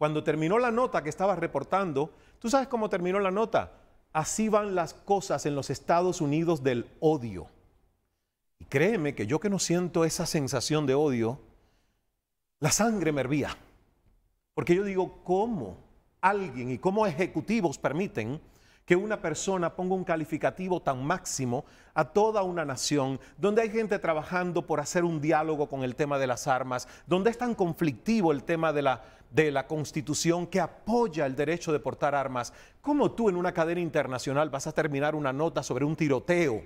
cuando terminó la nota que estabas reportando, ¿tú sabes cómo terminó la nota? Así van las cosas en los Estados Unidos del odio. Y créeme que yo que no siento esa sensación de odio, la sangre me hervía. Porque yo digo, ¿cómo alguien y cómo ejecutivos permiten que una persona ponga un calificativo tan máximo a toda una nación, donde hay gente trabajando por hacer un diálogo con el tema de las armas, donde es tan conflictivo el tema de la, de la Constitución que apoya el derecho de portar armas. ¿Cómo tú en una cadena internacional vas a terminar una nota sobre un tiroteo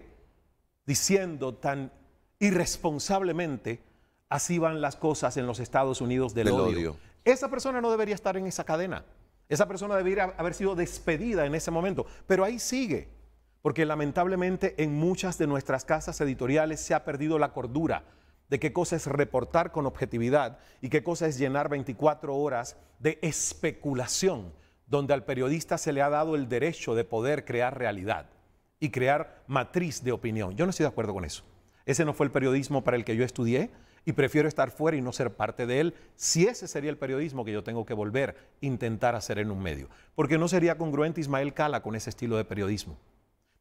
diciendo tan irresponsablemente así van las cosas en los Estados Unidos del, odio? Esa persona no debería estar en esa cadena. Esa persona debería haber sido despedida en ese momento. Pero ahí sigue, porque lamentablemente en muchas de nuestras casas editoriales se ha perdido la cordura de qué cosa es reportar con objetividad y qué cosa es llenar 24 horas de especulación, donde al periodista se le ha dado el derecho de poder crear realidad y crear matriz de opinión. Yo no estoy de acuerdo con eso. Ese no fue el periodismo para el que yo estudié y prefiero estar fuera y no ser parte de él si ese sería el periodismo que yo tengo que volver a intentar hacer en un medio. Porque no sería congruente Ismael Cala con ese estilo de periodismo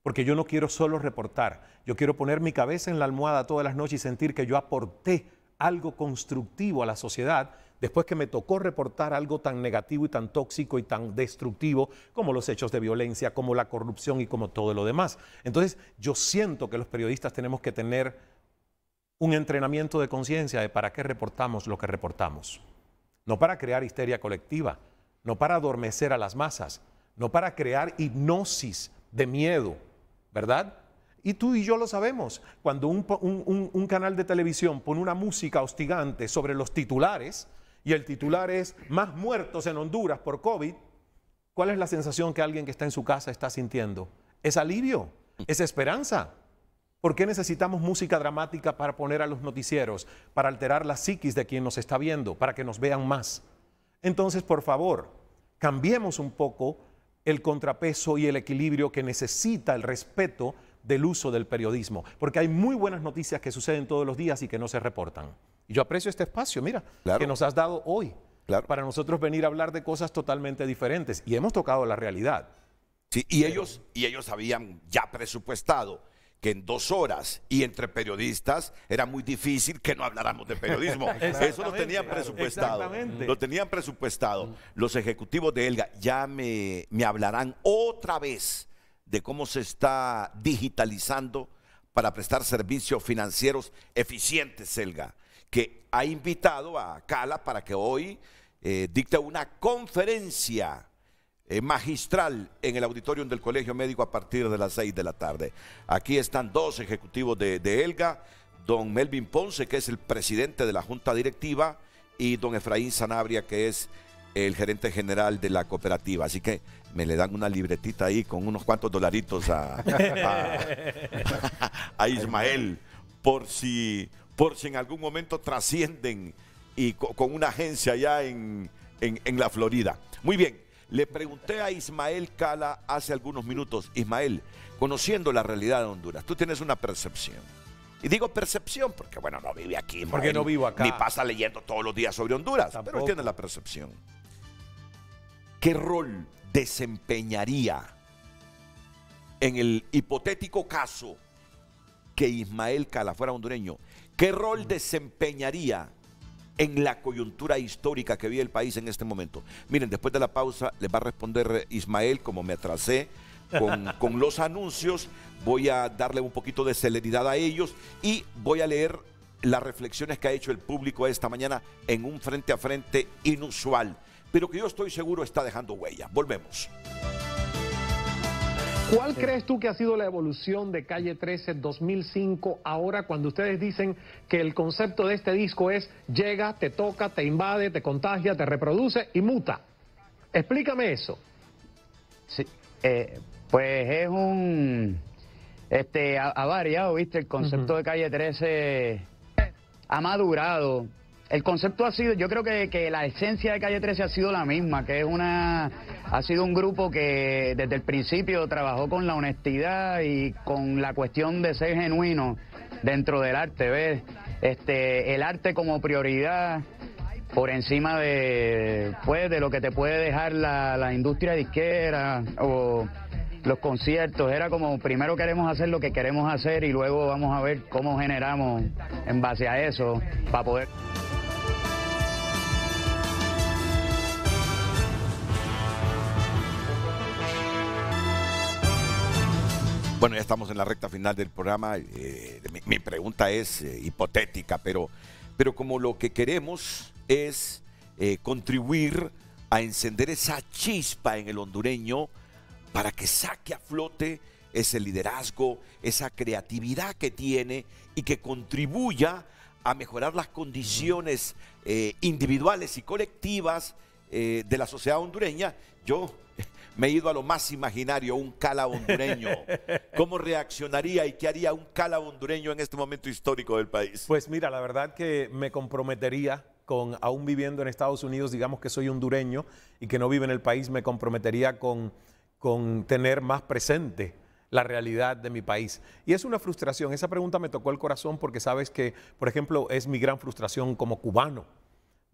porque yo no quiero solo reportar, yo quiero poner mi cabeza en la almohada todas las noches y sentir que yo aporté algo constructivo a la sociedad después que me tocó reportar algo tan negativo y tan tóxico y tan destructivo como los hechos de violencia, como la corrupción y como todo lo demás. Entonces yo siento que los periodistas tenemos que tener un entrenamiento de conciencia de para qué reportamos lo que reportamos. No para crear histeria colectiva, no para adormecer a las masas, no para crear hipnosis de miedo, ¿verdad? Y tú y yo lo sabemos. Cuando un, canal de televisión pone una música hostigante sobre los titulares, y el titular es más muertos en Honduras por COVID, ¿cuál es la sensación que alguien que está en su casa está sintiendo? Es alivio, es esperanza. ¿Por qué necesitamos música dramática para poner a los noticieros, para alterar la psiquis de quien nos está viendo, para que nos vean más? Entonces, por favor, cambiemos un poco el contrapeso y el equilibrio que necesita el respeto del uso del periodismo, porque hay muy buenas noticias que suceden todos los días y que no se reportan. Y yo aprecio este espacio, mira, que nos has dado hoy para nosotros venir a hablar de cosas totalmente diferentes y hemos tocado la realidad. y ellos, y ellos habían ya presupuestado que en dos horas y entre periodistas era muy difícil que no habláramos de periodismo. Eso lo tenían presupuestado. Lo tenían presupuestado. Los ejecutivos de Elga ya me, hablarán otra vez de cómo se está digitalizando para prestar servicios financieros eficientes, Elga, que ha invitado a Cala para que hoy eh, dicte una conferencia eh, magistral en el auditorio del Colegio Médico a partir de las 6 de la tarde. Aquí están dos ejecutivos de, ELGA, don Melvin Ponce, que es el presidente de la Junta Directiva, y don Efraín Sanabria, que es el gerente general de la cooperativa. Así que me le dan una libretita ahí con unos cuantos dolaritos a, Ismael por si, por si en algún momento trascienden y con una agencia allá en la Florida. Muy bien. Le pregunté a Ismael Cala hace algunos minutos, Ismael, conociendo la realidad de Honduras, tú tienes una percepción. Y digo percepción porque, bueno, no vive aquí. porque no vivo acá. Ni pasa leyendo todos los días sobre Honduras, pero tiene la percepción. ¿Qué rol desempeñaría en el hipotético caso que Ismael Cala fuera hondureño? ¿Qué rol mm. desempeñaría en la coyuntura histórica que vive el país en este momento. Miren, después de la pausa les va a responder Ismael, como me atrasé con, los anuncios, voy a darle un poquito de celeridad a ellos y voy a leer las reflexiones que ha hecho el público esta mañana en un frente a frente inusual, pero que yo estoy seguro está dejando huella. Volvemos. ¿Cuál crees tú que ha sido la evolución de Calle 13 2005 ahora cuando ustedes dicen que el concepto de este disco es llega, te toca, te invade, te contagia, te reproduce y muta? Explícame eso. Eh, pues es un... Este, ha, variado, viste, el concepto de Calle 13 ha madurado, el concepto ha sido, yo creo que, la esencia de Calle 13 ha sido la misma, que es una, ha sido un grupo que desde el principio trabajó con la honestidad y con la cuestión de ser genuino dentro del arte, ¿ves? Este, el arte como prioridad por encima de, pues, de lo que te puede dejar la industria disquera o los conciertos, era como primero queremos hacer lo que queremos hacer y luego vamos a ver cómo generamos en base a eso para poder... Bueno, ya estamos en la recta final del programa. Eh, mi, pregunta es eh, hipotética, pero, pero como lo que queremos es eh, contribuir a encender esa chispa en el hondureño para que saque a flote ese liderazgo, esa creatividad que tiene y que contribuya a mejorar las condiciones individuales y colectivas de la sociedad hondureña, yo me he ido a lo más imaginario, un cala hondureño. ¿Cómo reaccionaría y qué haría un cala hondureño en este momento histórico del país? Pues mira, la verdad que me comprometería con, aún viviendo en Estados Unidos, digamos que soy hondureño y que no vive en el país, me comprometería con, con tener más presente la realidad de mi país. Y es una frustración, esa pregunta me tocó el corazón porque sabes que, por ejemplo, es mi gran frustración como cubano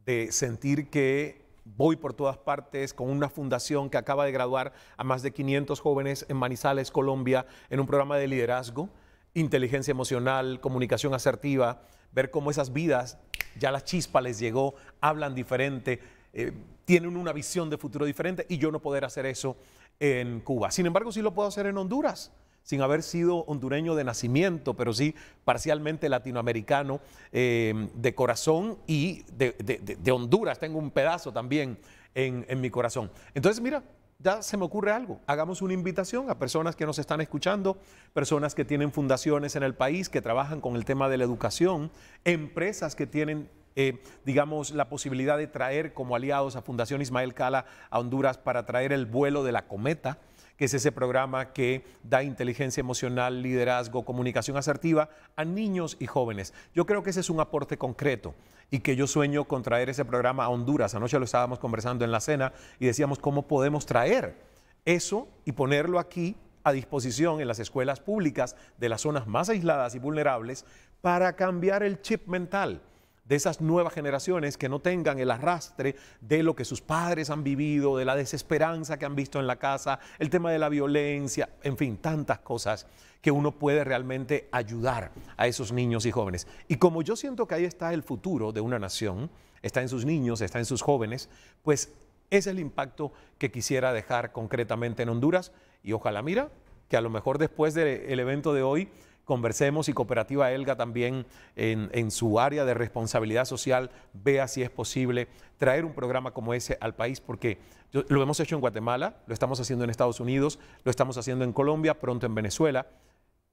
de sentir que voy por todas partes con una fundación que acaba de graduar a más de 500 jóvenes en Manizales, Colombia, en un programa de liderazgo, inteligencia emocional, comunicación asertiva, ver cómo esas vidas, ya la chispa les llegó, hablan diferente, eh, tienen una visión de futuro diferente y yo no poder hacer eso en Cuba. Sin embargo, sí lo puedo hacer en Honduras sin haber sido hondureño de nacimiento, pero sí parcialmente latinoamericano eh, de corazón y de, Honduras. Tengo un pedazo también en, mi corazón. Entonces, mira, ya se me ocurre algo. Hagamos una invitación a personas que nos están escuchando, personas que tienen fundaciones en el país, que trabajan con el tema de la educación, empresas que tienen eh, digamos, la posibilidad de traer como aliados a Fundación Ismael Cala a Honduras para traer el vuelo de la cometa que es ese programa que da inteligencia emocional, liderazgo, comunicación asertiva a niños y jóvenes. Yo creo que ese es un aporte concreto y que yo sueño con traer ese programa a Honduras. Anoche lo estábamos conversando en la cena y decíamos cómo podemos traer eso y ponerlo aquí a disposición en las escuelas públicas de las zonas más aisladas y vulnerables para cambiar el chip mental de esas nuevas generaciones que no tengan el arrastre de lo que sus padres han vivido, de la desesperanza que han visto en la casa, el tema de la violencia, en fin, tantas cosas que uno puede realmente ayudar a esos niños y jóvenes. Y como yo siento que ahí está el futuro de una nación, está en sus niños, está en sus jóvenes, pues ese es el impacto que quisiera dejar concretamente en Honduras y ojalá mira que a lo mejor después del evento de hoy conversemos y Cooperativa Elga también en, su área de responsabilidad social vea si es posible traer un programa como ese al país, porque lo hemos hecho en Guatemala, lo estamos haciendo en Estados Unidos, lo estamos haciendo en Colombia, pronto en Venezuela.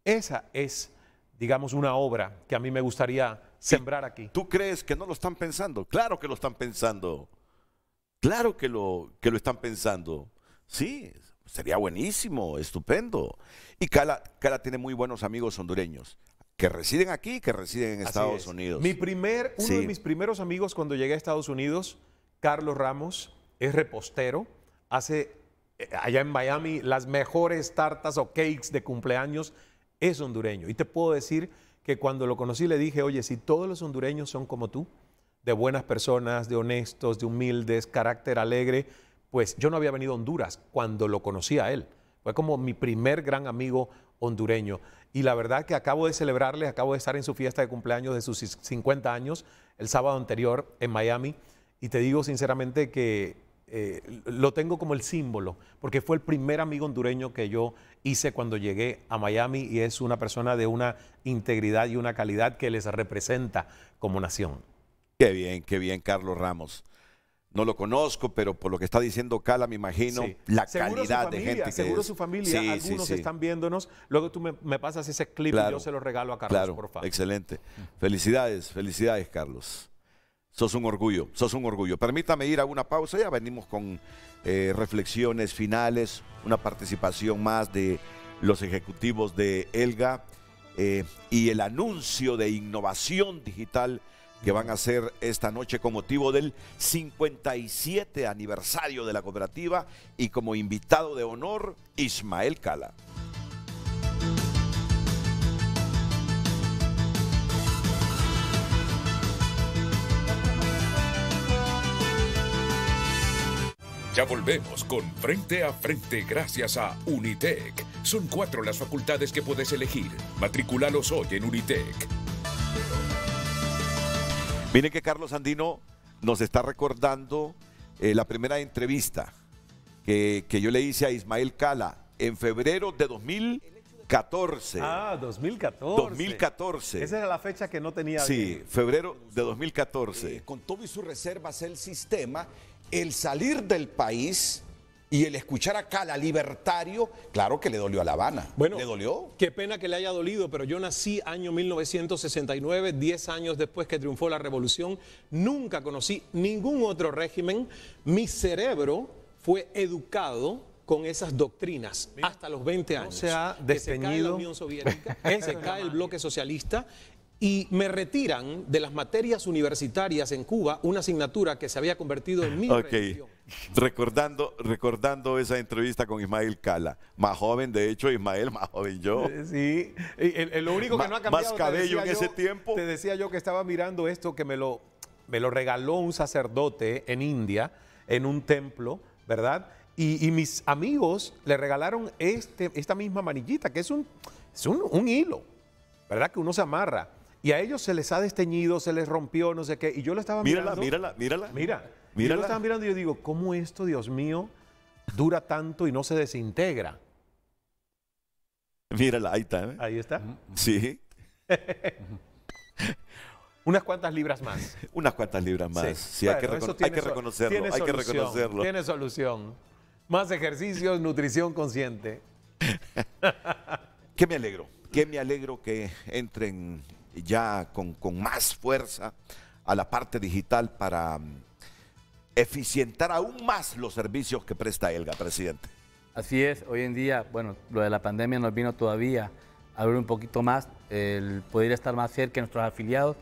Esa es, digamos, una obra que a mí me gustaría sembrar aquí. ¿Tú crees que no lo están pensando? Claro que lo están pensando. Claro que lo, que lo están pensando. Sí, Sería buenísimo, estupendo. Y Cala, tiene muy buenos amigos hondureños que residen aquí, que residen en Estados Unidos. Mi primer, uno de mis primeros amigos cuando llegué a Estados Unidos, Carlos Ramos, es repostero, hace eh, allá en Miami las mejores tartas o cakes de cumpleaños, es hondureño. Y te puedo decir que cuando lo conocí le dije, oye, si todos los hondureños son como tú, de buenas personas, de honestos, de humildes, carácter alegre, pues yo no había venido a Honduras cuando lo conocí a él. Fue como mi primer gran amigo hondureño. Y la verdad que acabo de celebrarle, acabo de estar en su fiesta de cumpleaños de sus 50 años el sábado anterior en Miami. Y te digo sinceramente que eh, lo tengo como el símbolo, porque fue el primer amigo hondureño que yo hice cuando llegué a Miami y es una persona de una integridad y una calidad que les representa como nación. Qué bien, qué bien, Carlos Ramos no lo conozco, pero por lo que está diciendo Cala, me imagino la calidad de gente que Seguro su familia, algunos están viéndonos. Luego tú me, pasas ese clip y yo se lo regalo a Carlos, por favor. Excelente. Felicidades, felicidades, Carlos. Sos un orgullo, sos un orgullo. Permítame ir a una pausa, ya venimos con eh, reflexiones finales, una participación más de los ejecutivos de ELGA eh, y el anuncio de innovación digital que van a ser esta noche con motivo del 57 aniversario de la cooperativa y como invitado de honor Ismael Cala. Ya volvemos con Frente a Frente gracias a Unitec. Son cuatro las facultades que puedes elegir. Matriculalos hoy en Unitec. Miren que Carlos Andino nos está recordando eh, la primera entrevista que, yo le hice a Ismael Cala en febrero de 2014. Ah, 2014. 2014. Esa era la fecha que no tenía. Sí, febrero de 2014. Eh, con todo y sus reservas el sistema, el salir del país y el escuchar acá a libertario, claro que le dolió a La Habana. Bueno, ¿le dolió? Qué pena que le haya dolido, pero yo nací año 1969, 10 años después que triunfó la revolución. Nunca conocí ningún otro régimen. Mi cerebro fue educado con esas doctrinas hasta los 20 años. se ha Que se cae la Unión Soviética, se cae el bloque socialista y me retiran de las materias universitarias en Cuba una asignatura que se había convertido en mi Recordando, recordando esa entrevista con Ismael Cala, más joven, de hecho, Ismael, más joven yo. Eh, sí, lo único que no ha cambiado. Más cabello en ese tiempo. Te decía yo que estaba mirando esto que me lo, me lo regaló un sacerdote en India, en un templo, ¿verdad? Y, mis amigos le regalaron este, esta misma manillita, que es es un, un hilo, ¿verdad? Que uno se amarra. Y a ellos se les ha desteñido, se les rompió, no sé qué. Y yo lo estaba mirando. Mírala, mírala, mírala. Mira. Yo lo estaba mirando y yo digo, ¿cómo esto, Dios mío, dura tanto y no se desintegra? Mírala, ahí está. ¿eh? Ahí está. Sí. Unas cuantas libras más. Unas cuantas libras más. Sí, hay, que hay que reconocerlo. Hay Tiene solución. Más ejercicios, nutrición consciente. que me alegro, que me alegro que entren ya con, más fuerza a la parte digital para mm, eficientar aún más los servicios que presta ELGA, presidente. Así es, hoy en día, bueno, lo de la pandemia nos vino todavía a ver un poquito más, el poder estar más cerca de nuestros afiliados.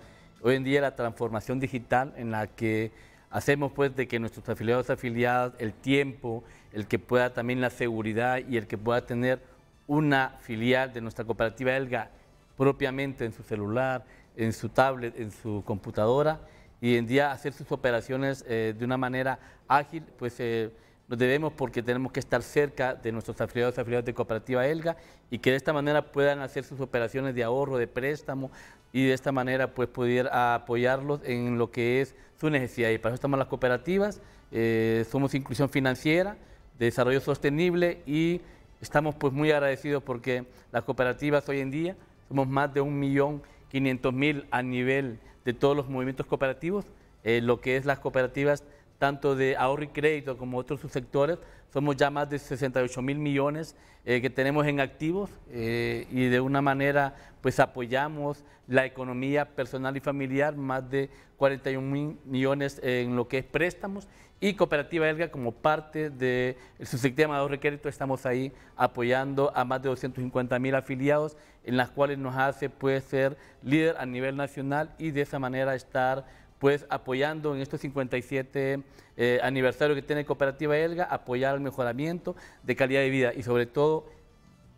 Hoy en día la transformación digital en la que hacemos pues de que nuestros afiliados afiliados, el tiempo, el que pueda también la seguridad y el que pueda tener una filial de nuestra cooperativa ELGA propiamente en su celular, en su tablet, en su computadora y en día hacer sus operaciones eh, de una manera ágil, pues eh, nos debemos porque tenemos que estar cerca de nuestros afiliados y afiliados de Cooperativa Elga y que de esta manera puedan hacer sus operaciones de ahorro, de préstamo y de esta manera pues poder apoyarlos en lo que es su necesidad. Y para eso estamos las cooperativas, eh, somos inclusión financiera, desarrollo sostenible y estamos pues muy agradecidos porque las cooperativas hoy en día somos más de 1.500.000 a nivel de todos los movimientos cooperativos, eh, lo que es las cooperativas tanto de ahorro y crédito como otros subsectores, somos ya más de 68 mil millones eh, que tenemos en activos eh, y de una manera pues apoyamos la economía personal y familiar, más de 41 mil millones en lo que es préstamos y Cooperativa Elga como parte de su sistema de crédito estamos ahí apoyando a más de 250.000 afiliados en las cuales nos hace pues, ser líder a nivel nacional y de esa manera estar pues apoyando en estos 57 eh, aniversarios que tiene Cooperativa Elga, apoyar el mejoramiento de calidad de vida y sobre todo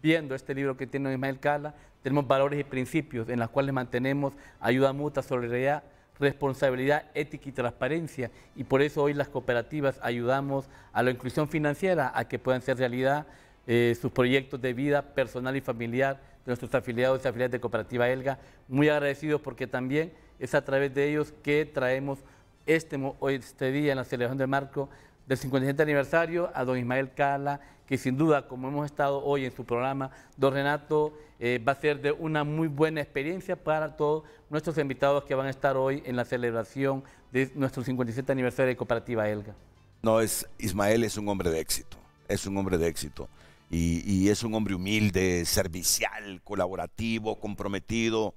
viendo este libro que tiene Ismael Cala, tenemos valores y principios en los cuales mantenemos ayuda mutua, solidaridad, responsabilidad ética y transparencia. Y por eso hoy las cooperativas ayudamos a la inclusión financiera, a que puedan ser realidad eh, sus proyectos de vida personal y familiar de nuestros afiliados y afiliadas de Cooperativa Elga. Muy agradecidos porque también es a través de ellos que traemos este, este día en la celebración del marco del 57 aniversario a don Ismael Cala, que sin duda, como hemos estado hoy en su programa, don Renato, eh, va a ser de una muy buena experiencia para todos nuestros invitados que van a estar hoy en la celebración de nuestro 57 aniversario de Cooperativa Elga. No, es, Ismael es un hombre de éxito, es un hombre de éxito. Y, es un hombre humilde, servicial, colaborativo, comprometido.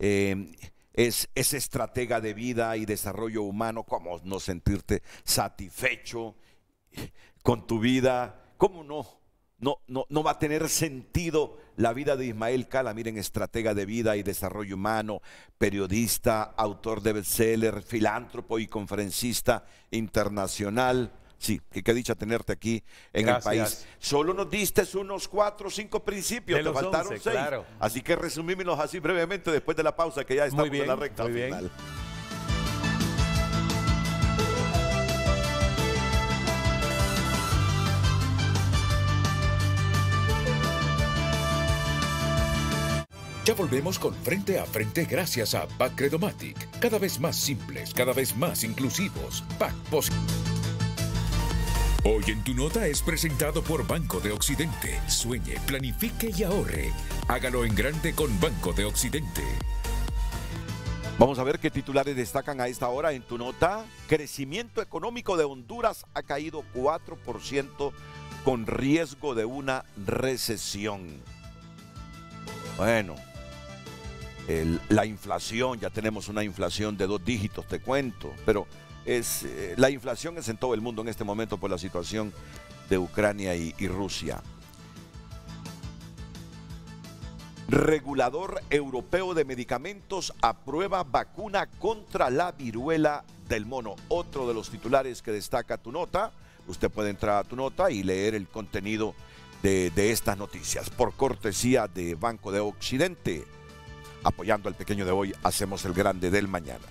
Em, es, es, estratega de vida y desarrollo humano, cómo no sentirte satisfecho con tu vida, ¿cómo no? No, no, no va a tener sentido la vida de Ismael Cala. Miren, estratega de vida y desarrollo humano, periodista, autor de bestseller, filántropo y conferencista internacional. Sí, qué, qué dicha tenerte aquí en el país. Solo nos diste unos cuatro o cinco principios, te faltaron seis. Así que resumímelos así brevemente después de la pausa que ya estamos en la recta final. Ya volvemos con Frente a Frente gracias a Pac Credomatic. Cada vez más simples, cada vez más inclusivos. Pack Posi. Hoy en tu nota es presentado por Banco de Occidente. Sueñe, planifique y ahorre. Hágalo en grande con Banco de Occidente. Vamos a ver qué titulares destacan a esta hora en tu nota. Crecimiento económico de Honduras ha caído 4% con riesgo de una recesión. Bueno, la inflación, ya tenemos una inflación de dos dígitos, te cuento, pero es, eh, la inflación es en todo el mundo en este momento por la situación de Ucrania y, Rusia. Regulador Europeo de Medicamentos aprueba vacuna contra la viruela del mono. Otro de los titulares que destaca tu nota. Usted puede entrar a tu nota y leer el contenido de estas noticias por cortesía de Banco de Occidente. Apoyando al pequeño de hoy, hacemos el grande del mañana.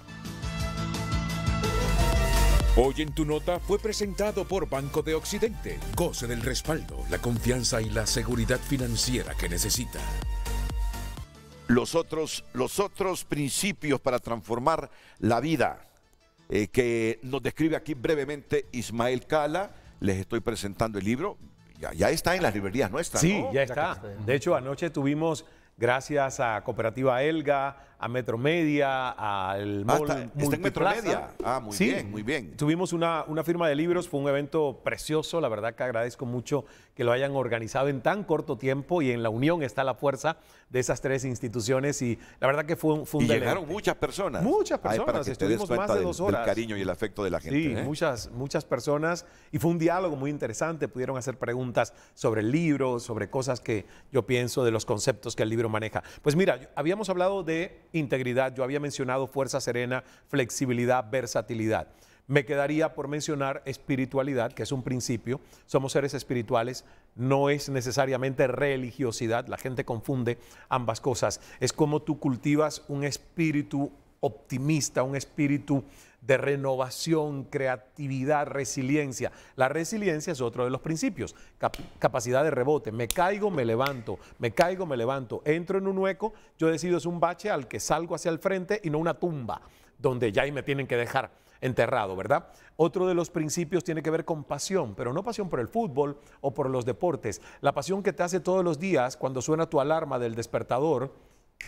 Hoy en tu nota fue presentado por Banco de Occidente. Goce del respaldo, la confianza y la seguridad financiera que necesita. Los otros, los otros principios para transformar la vida eh, que nos describe aquí brevemente Ismael Cala. Les estoy presentando el libro. Ya, está en las librerías nuestras. Sí, ya está. De hecho, anoche tuvimos Gracias a Cooperativa Elga, a Metromedia, al ah, Mall Ah, muy bien, muy bien. Tuvimos una, una firma de libros, fue un evento precioso, la verdad que agradezco mucho que lo hayan organizado en tan corto tiempo y en la unión está la fuerza de esas tres instituciones y la verdad que fue un fue Y llegaron muchas personas. Muchas personas, estuvimos más de dos horas. El cariño y el afecto de la gente. Sí, ¿eh? muchas, muchas personas y fue un diálogo muy interesante, pudieron hacer preguntas sobre el libro, sobre cosas que yo pienso de los conceptos que el libro maneja. Pues mira, habíamos hablado de integridad, yo había mencionado fuerza serena, flexibilidad, versatilidad. Me quedaría por mencionar espiritualidad, que es un principio. Somos seres espirituales, no es necesariamente religiosidad, la gente confunde ambas cosas. Es como tú cultivas un espíritu optimista, un espíritu de renovación, creatividad, resiliencia. La resiliencia es otro de los principios, capacidad de rebote. Me caigo, me levanto, me caigo, me levanto. Entro en un hueco, yo decido es un bache al que salgo hacia el frente y no una tumba, donde ya me tienen que dejar enterrado, ¿verdad? Otro de los principios tiene que ver con pasión, pero no pasión por el fútbol o por los deportes. La pasión que te hace todos los días cuando suena tu alarma del despertador,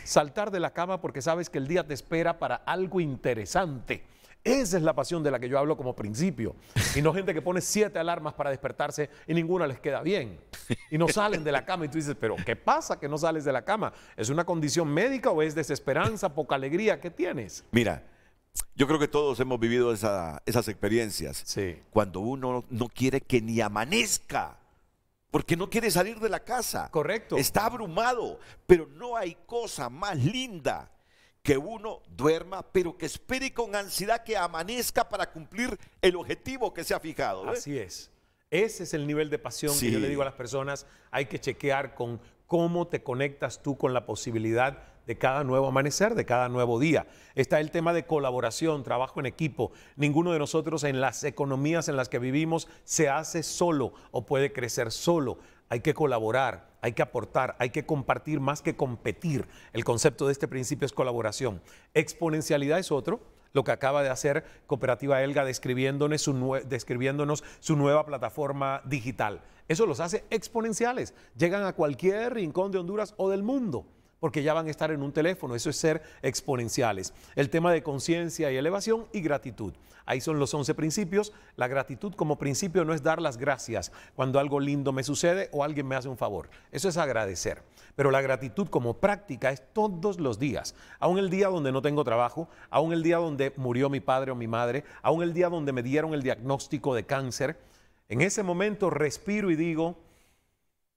saltar de la cama porque sabes que el día te espera para algo interesante esa es la pasión de la que yo hablo como principio. Y no gente que pone siete alarmas para despertarse y ninguna les queda bien. Y no salen de la cama y tú dices, pero ¿qué pasa que no sales de la cama? ¿Es una condición médica o es desesperanza, poca alegría que tienes? Mira, yo creo que todos hemos vivido esas experiencias. Cuando uno no quiere que ni amanezca porque no quiere salir de la casa. Correcto. Está abrumado, pero no hay cosa más linda que uno duerma, pero que espere con ansiedad que amanezca para cumplir el objetivo que se ha fijado. Así es. Ese es el nivel de pasión que yo le digo a las personas. Hay que chequear con cómo te conectas tú con la posibilidad de cada nuevo amanecer, de cada nuevo día. Está el tema de colaboración, trabajo en equipo. Ninguno de nosotros en las economías en las que vivimos se hace solo o puede crecer solo hay que colaborar, hay que aportar, hay que compartir más que competir. El concepto de este principio es colaboración. Exponencialidad es otro, lo que acaba de hacer Cooperativa Elga describiéndonos su, describiéndonos su nueva plataforma digital. Eso los hace exponenciales, llegan a cualquier rincón de Honduras o del mundo porque ya van a estar en un teléfono. Eso es ser exponenciales. El tema de conciencia y elevación y gratitud. Ahí son los 11 principios. La gratitud como principio no es dar las gracias cuando algo lindo me sucede o alguien me hace un favor. Eso es agradecer. Pero la gratitud como práctica es todos los días. Aún el día donde no tengo trabajo, aún el día donde murió mi padre o mi madre, aún el día donde me dieron el diagnóstico de cáncer. En ese momento respiro y digo,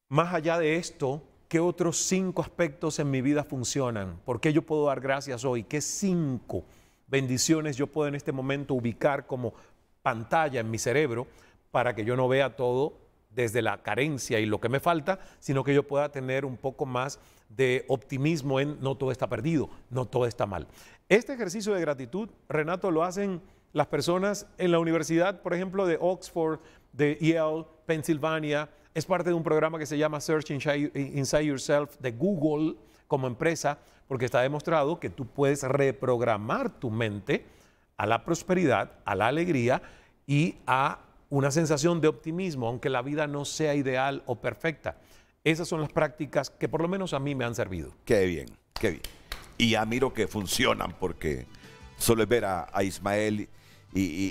más allá de esto, ¿Qué otros cinco aspectos en mi vida funcionan? ¿Por qué yo puedo dar gracias hoy? ¿Qué cinco bendiciones yo puedo en este momento ubicar como pantalla en mi cerebro para que yo no vea todo desde la carencia y lo que me falta, sino que yo pueda tener un poco más de optimismo en no todo está perdido, no todo está mal. Este ejercicio de gratitud, Renato, lo hacen las personas en la universidad, por ejemplo, de Oxford, de Yale, Pensilvania, es parte de un programa que se llama Search Inside Yourself de Google como empresa, porque está demostrado que tú puedes reprogramar tu mente a la prosperidad, a la alegría y a una sensación de optimismo, aunque la vida no sea ideal o perfecta. Esas son las prácticas que por lo menos a mí me han servido. Qué bien, qué bien. Y ya que funcionan porque solo ver a, a Ismael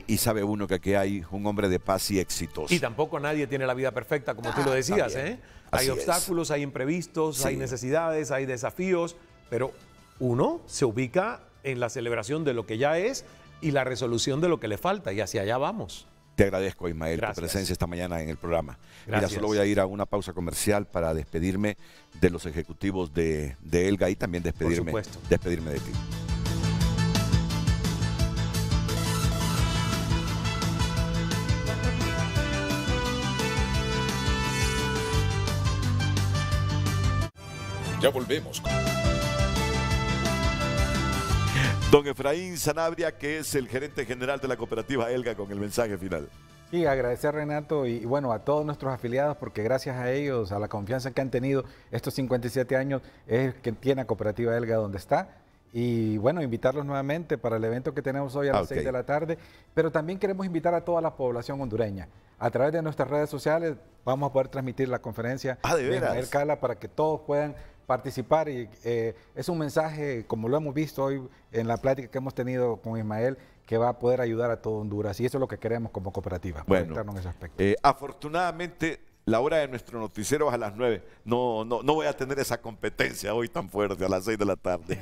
y, sabe uno que aquí hay un hombre de paz y exitoso. Y tampoco nadie tiene la vida perfecta, como tú lo ah, decías. ¿eh? Hay obstáculos, hay imprevistos, hay necesidades, hay desafíos, pero uno se ubica en la celebración de lo que ya es y la resolución de lo que le falta, y hacia allá vamos. Te agradezco, Ismael, tu presencia esta mañana en el programa. Gracias. ya solo voy a ir a una pausa comercial para despedirme de los ejecutivos de, de Elga y también despedirme, despedirme de ti. Ya volvemos. Don Efraín Sanabria, que es el gerente general de la cooperativa Elga, con el mensaje final. Sí, agradecer Renato y, bueno a todos nuestros afiliados porque gracias a ellos, a la confianza que han tenido estos 57 años es que tiene la cooperativa Elga donde está. Y bueno, invitarlos nuevamente para el evento que tenemos hoy a las 6 ah, de la tarde, pero también queremos invitar a toda la población hondureña. A través de nuestras redes sociales vamos a poder transmitir la conferencia a ah, ¿de, de Cala para que todos puedan participar y eh, es un mensaje, como lo hemos visto hoy en la plática que hemos tenido con Ismael, que va a poder ayudar a todo Honduras y eso es lo que queremos como cooperativa. Bueno, eh, afortunadamente la hora de nuestro noticiero es a las 9. No, no, no voy a tener esa competencia hoy tan fuerte, a las 6 de la tarde.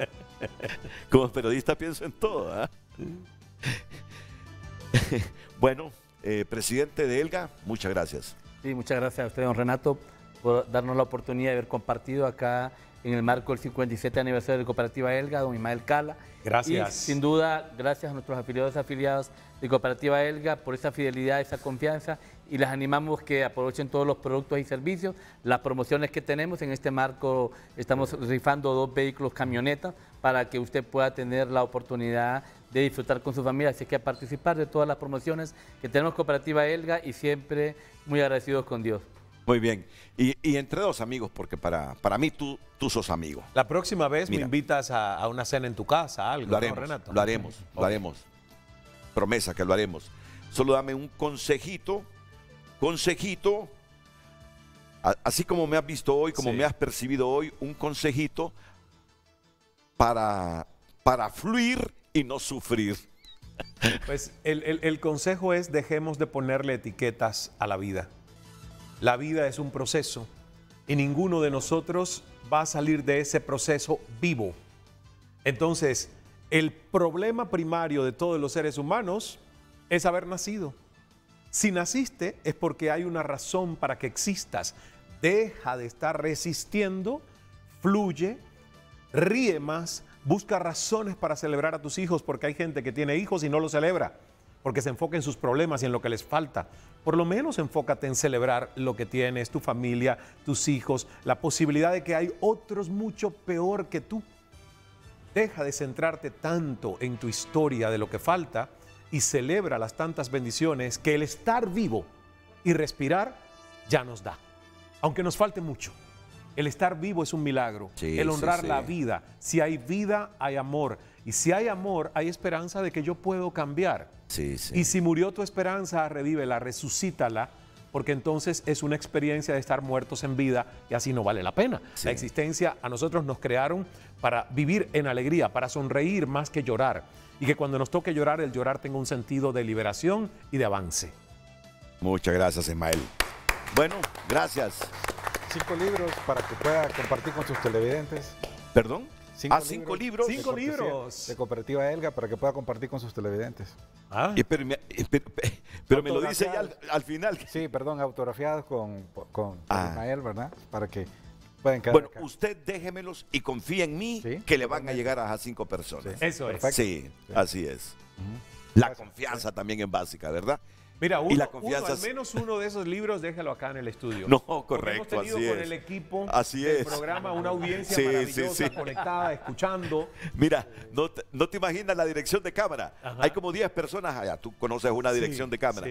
Como periodista pienso en todo. ¿ah? bueno, eh, presidente de ELGA, muchas gracias. Sí, muchas gracias a usted, don Renato por darnos la oportunidad de haber compartido acá en el marco del 57 aniversario de Cooperativa Elga, don Ismael Cala. Gracias. sin duda, gracias a nuestros afiliados y afiliados de Cooperativa Elga por esa fidelidad, esa confianza y les animamos que aprovechen todos los productos y servicios, las promociones que tenemos. En este marco estamos rifando dos vehículos camionetas para que usted pueda tener la oportunidad de disfrutar con su familia. Así que a participar de todas las promociones que tenemos Cooperativa Elga y siempre muy agradecidos con Dios. Muy bien. Y, entre dos amigos, porque para, mí tú, tú sos amigo. La próxima vez me invitas a, una cena en tu casa, algo, lo haremos, Renato? Lo haremos, lo haremos. Promesa que lo haremos. Solo dame un consejito, consejito, así como me has visto hoy, como me has percibido hoy, un consejito para, para fluir y no sufrir. Pues el consejo es dejemos de ponerle etiquetas a la vida. La vida es un proceso y ninguno de nosotros va a salir de ese proceso vivo. Entonces, el problema primario de todos los seres humanos es haber nacido. Si naciste es porque hay una razón para que existas. Deja de estar resistiendo, fluye, ríe más, busca razones para celebrar a tus hijos porque hay gente que tiene hijos y no los celebra porque se enfoca en sus problemas y en lo que les falta. Por lo menos enfócate en celebrar lo que tienes, tu familia, tus hijos, la posibilidad de que hay otros mucho peor que tú. Deja de centrarte tanto en tu historia de lo que falta y celebra las tantas bendiciones que el estar vivo y respirar ya nos da. Aunque nos falte mucho. El estar vivo es un milagro. el honrar la vida. Si hay vida, hay amor. Y si hay amor, hay esperanza de que yo puedo cambiar. Y si murió tu esperanza, revívela, resucítala, porque entonces es una experiencia de estar muertos en vida y así no vale la pena. La existencia a nosotros nos crearon para vivir en alegría, para sonreír más que llorar. Y que cuando nos toque llorar, el llorar tenga un sentido de liberación y de avance. Muchas gracias, Ismael. Bueno, gracias. Cinco libros para que pueda compartir con sus televidentes. ¿Perdón? Cinco ah, cinco libros. Cinco libros. De Cooperativa Elga para que pueda compartir con sus televidentes. Ah. pero, me lo dice ya al, final. Sí, perdón, autografiados con, con, ah. ¿verdad? Para que puedan Bueno, usted déjemelos y confíe en mí que le van a llegar a cinco personas. Eso es. Sí, así es. La confianza también es básica, ¿verdad? Mira, uno, al menos uno de esos libros déjalo acá en el estudio. No, correcto. hemos tenido con el equipo del programa una audiencia maravillosa, conectada, escuchando. Mira, no te, imaginas la dirección de cámara. Hay como 10 personas allá. Tú conoces una dirección de cámara.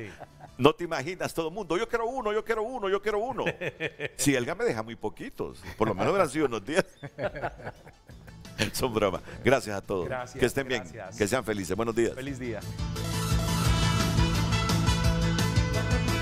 No te imaginas todo el mundo. Yo quiero uno, yo quiero uno, yo quiero uno. Si elga me deja muy poquitos. Por lo menos habrán sido unos 10. Son bromas. Gracias a todos. que estén bien. Que sean felices. Buenos días. Feliz día. Thank you.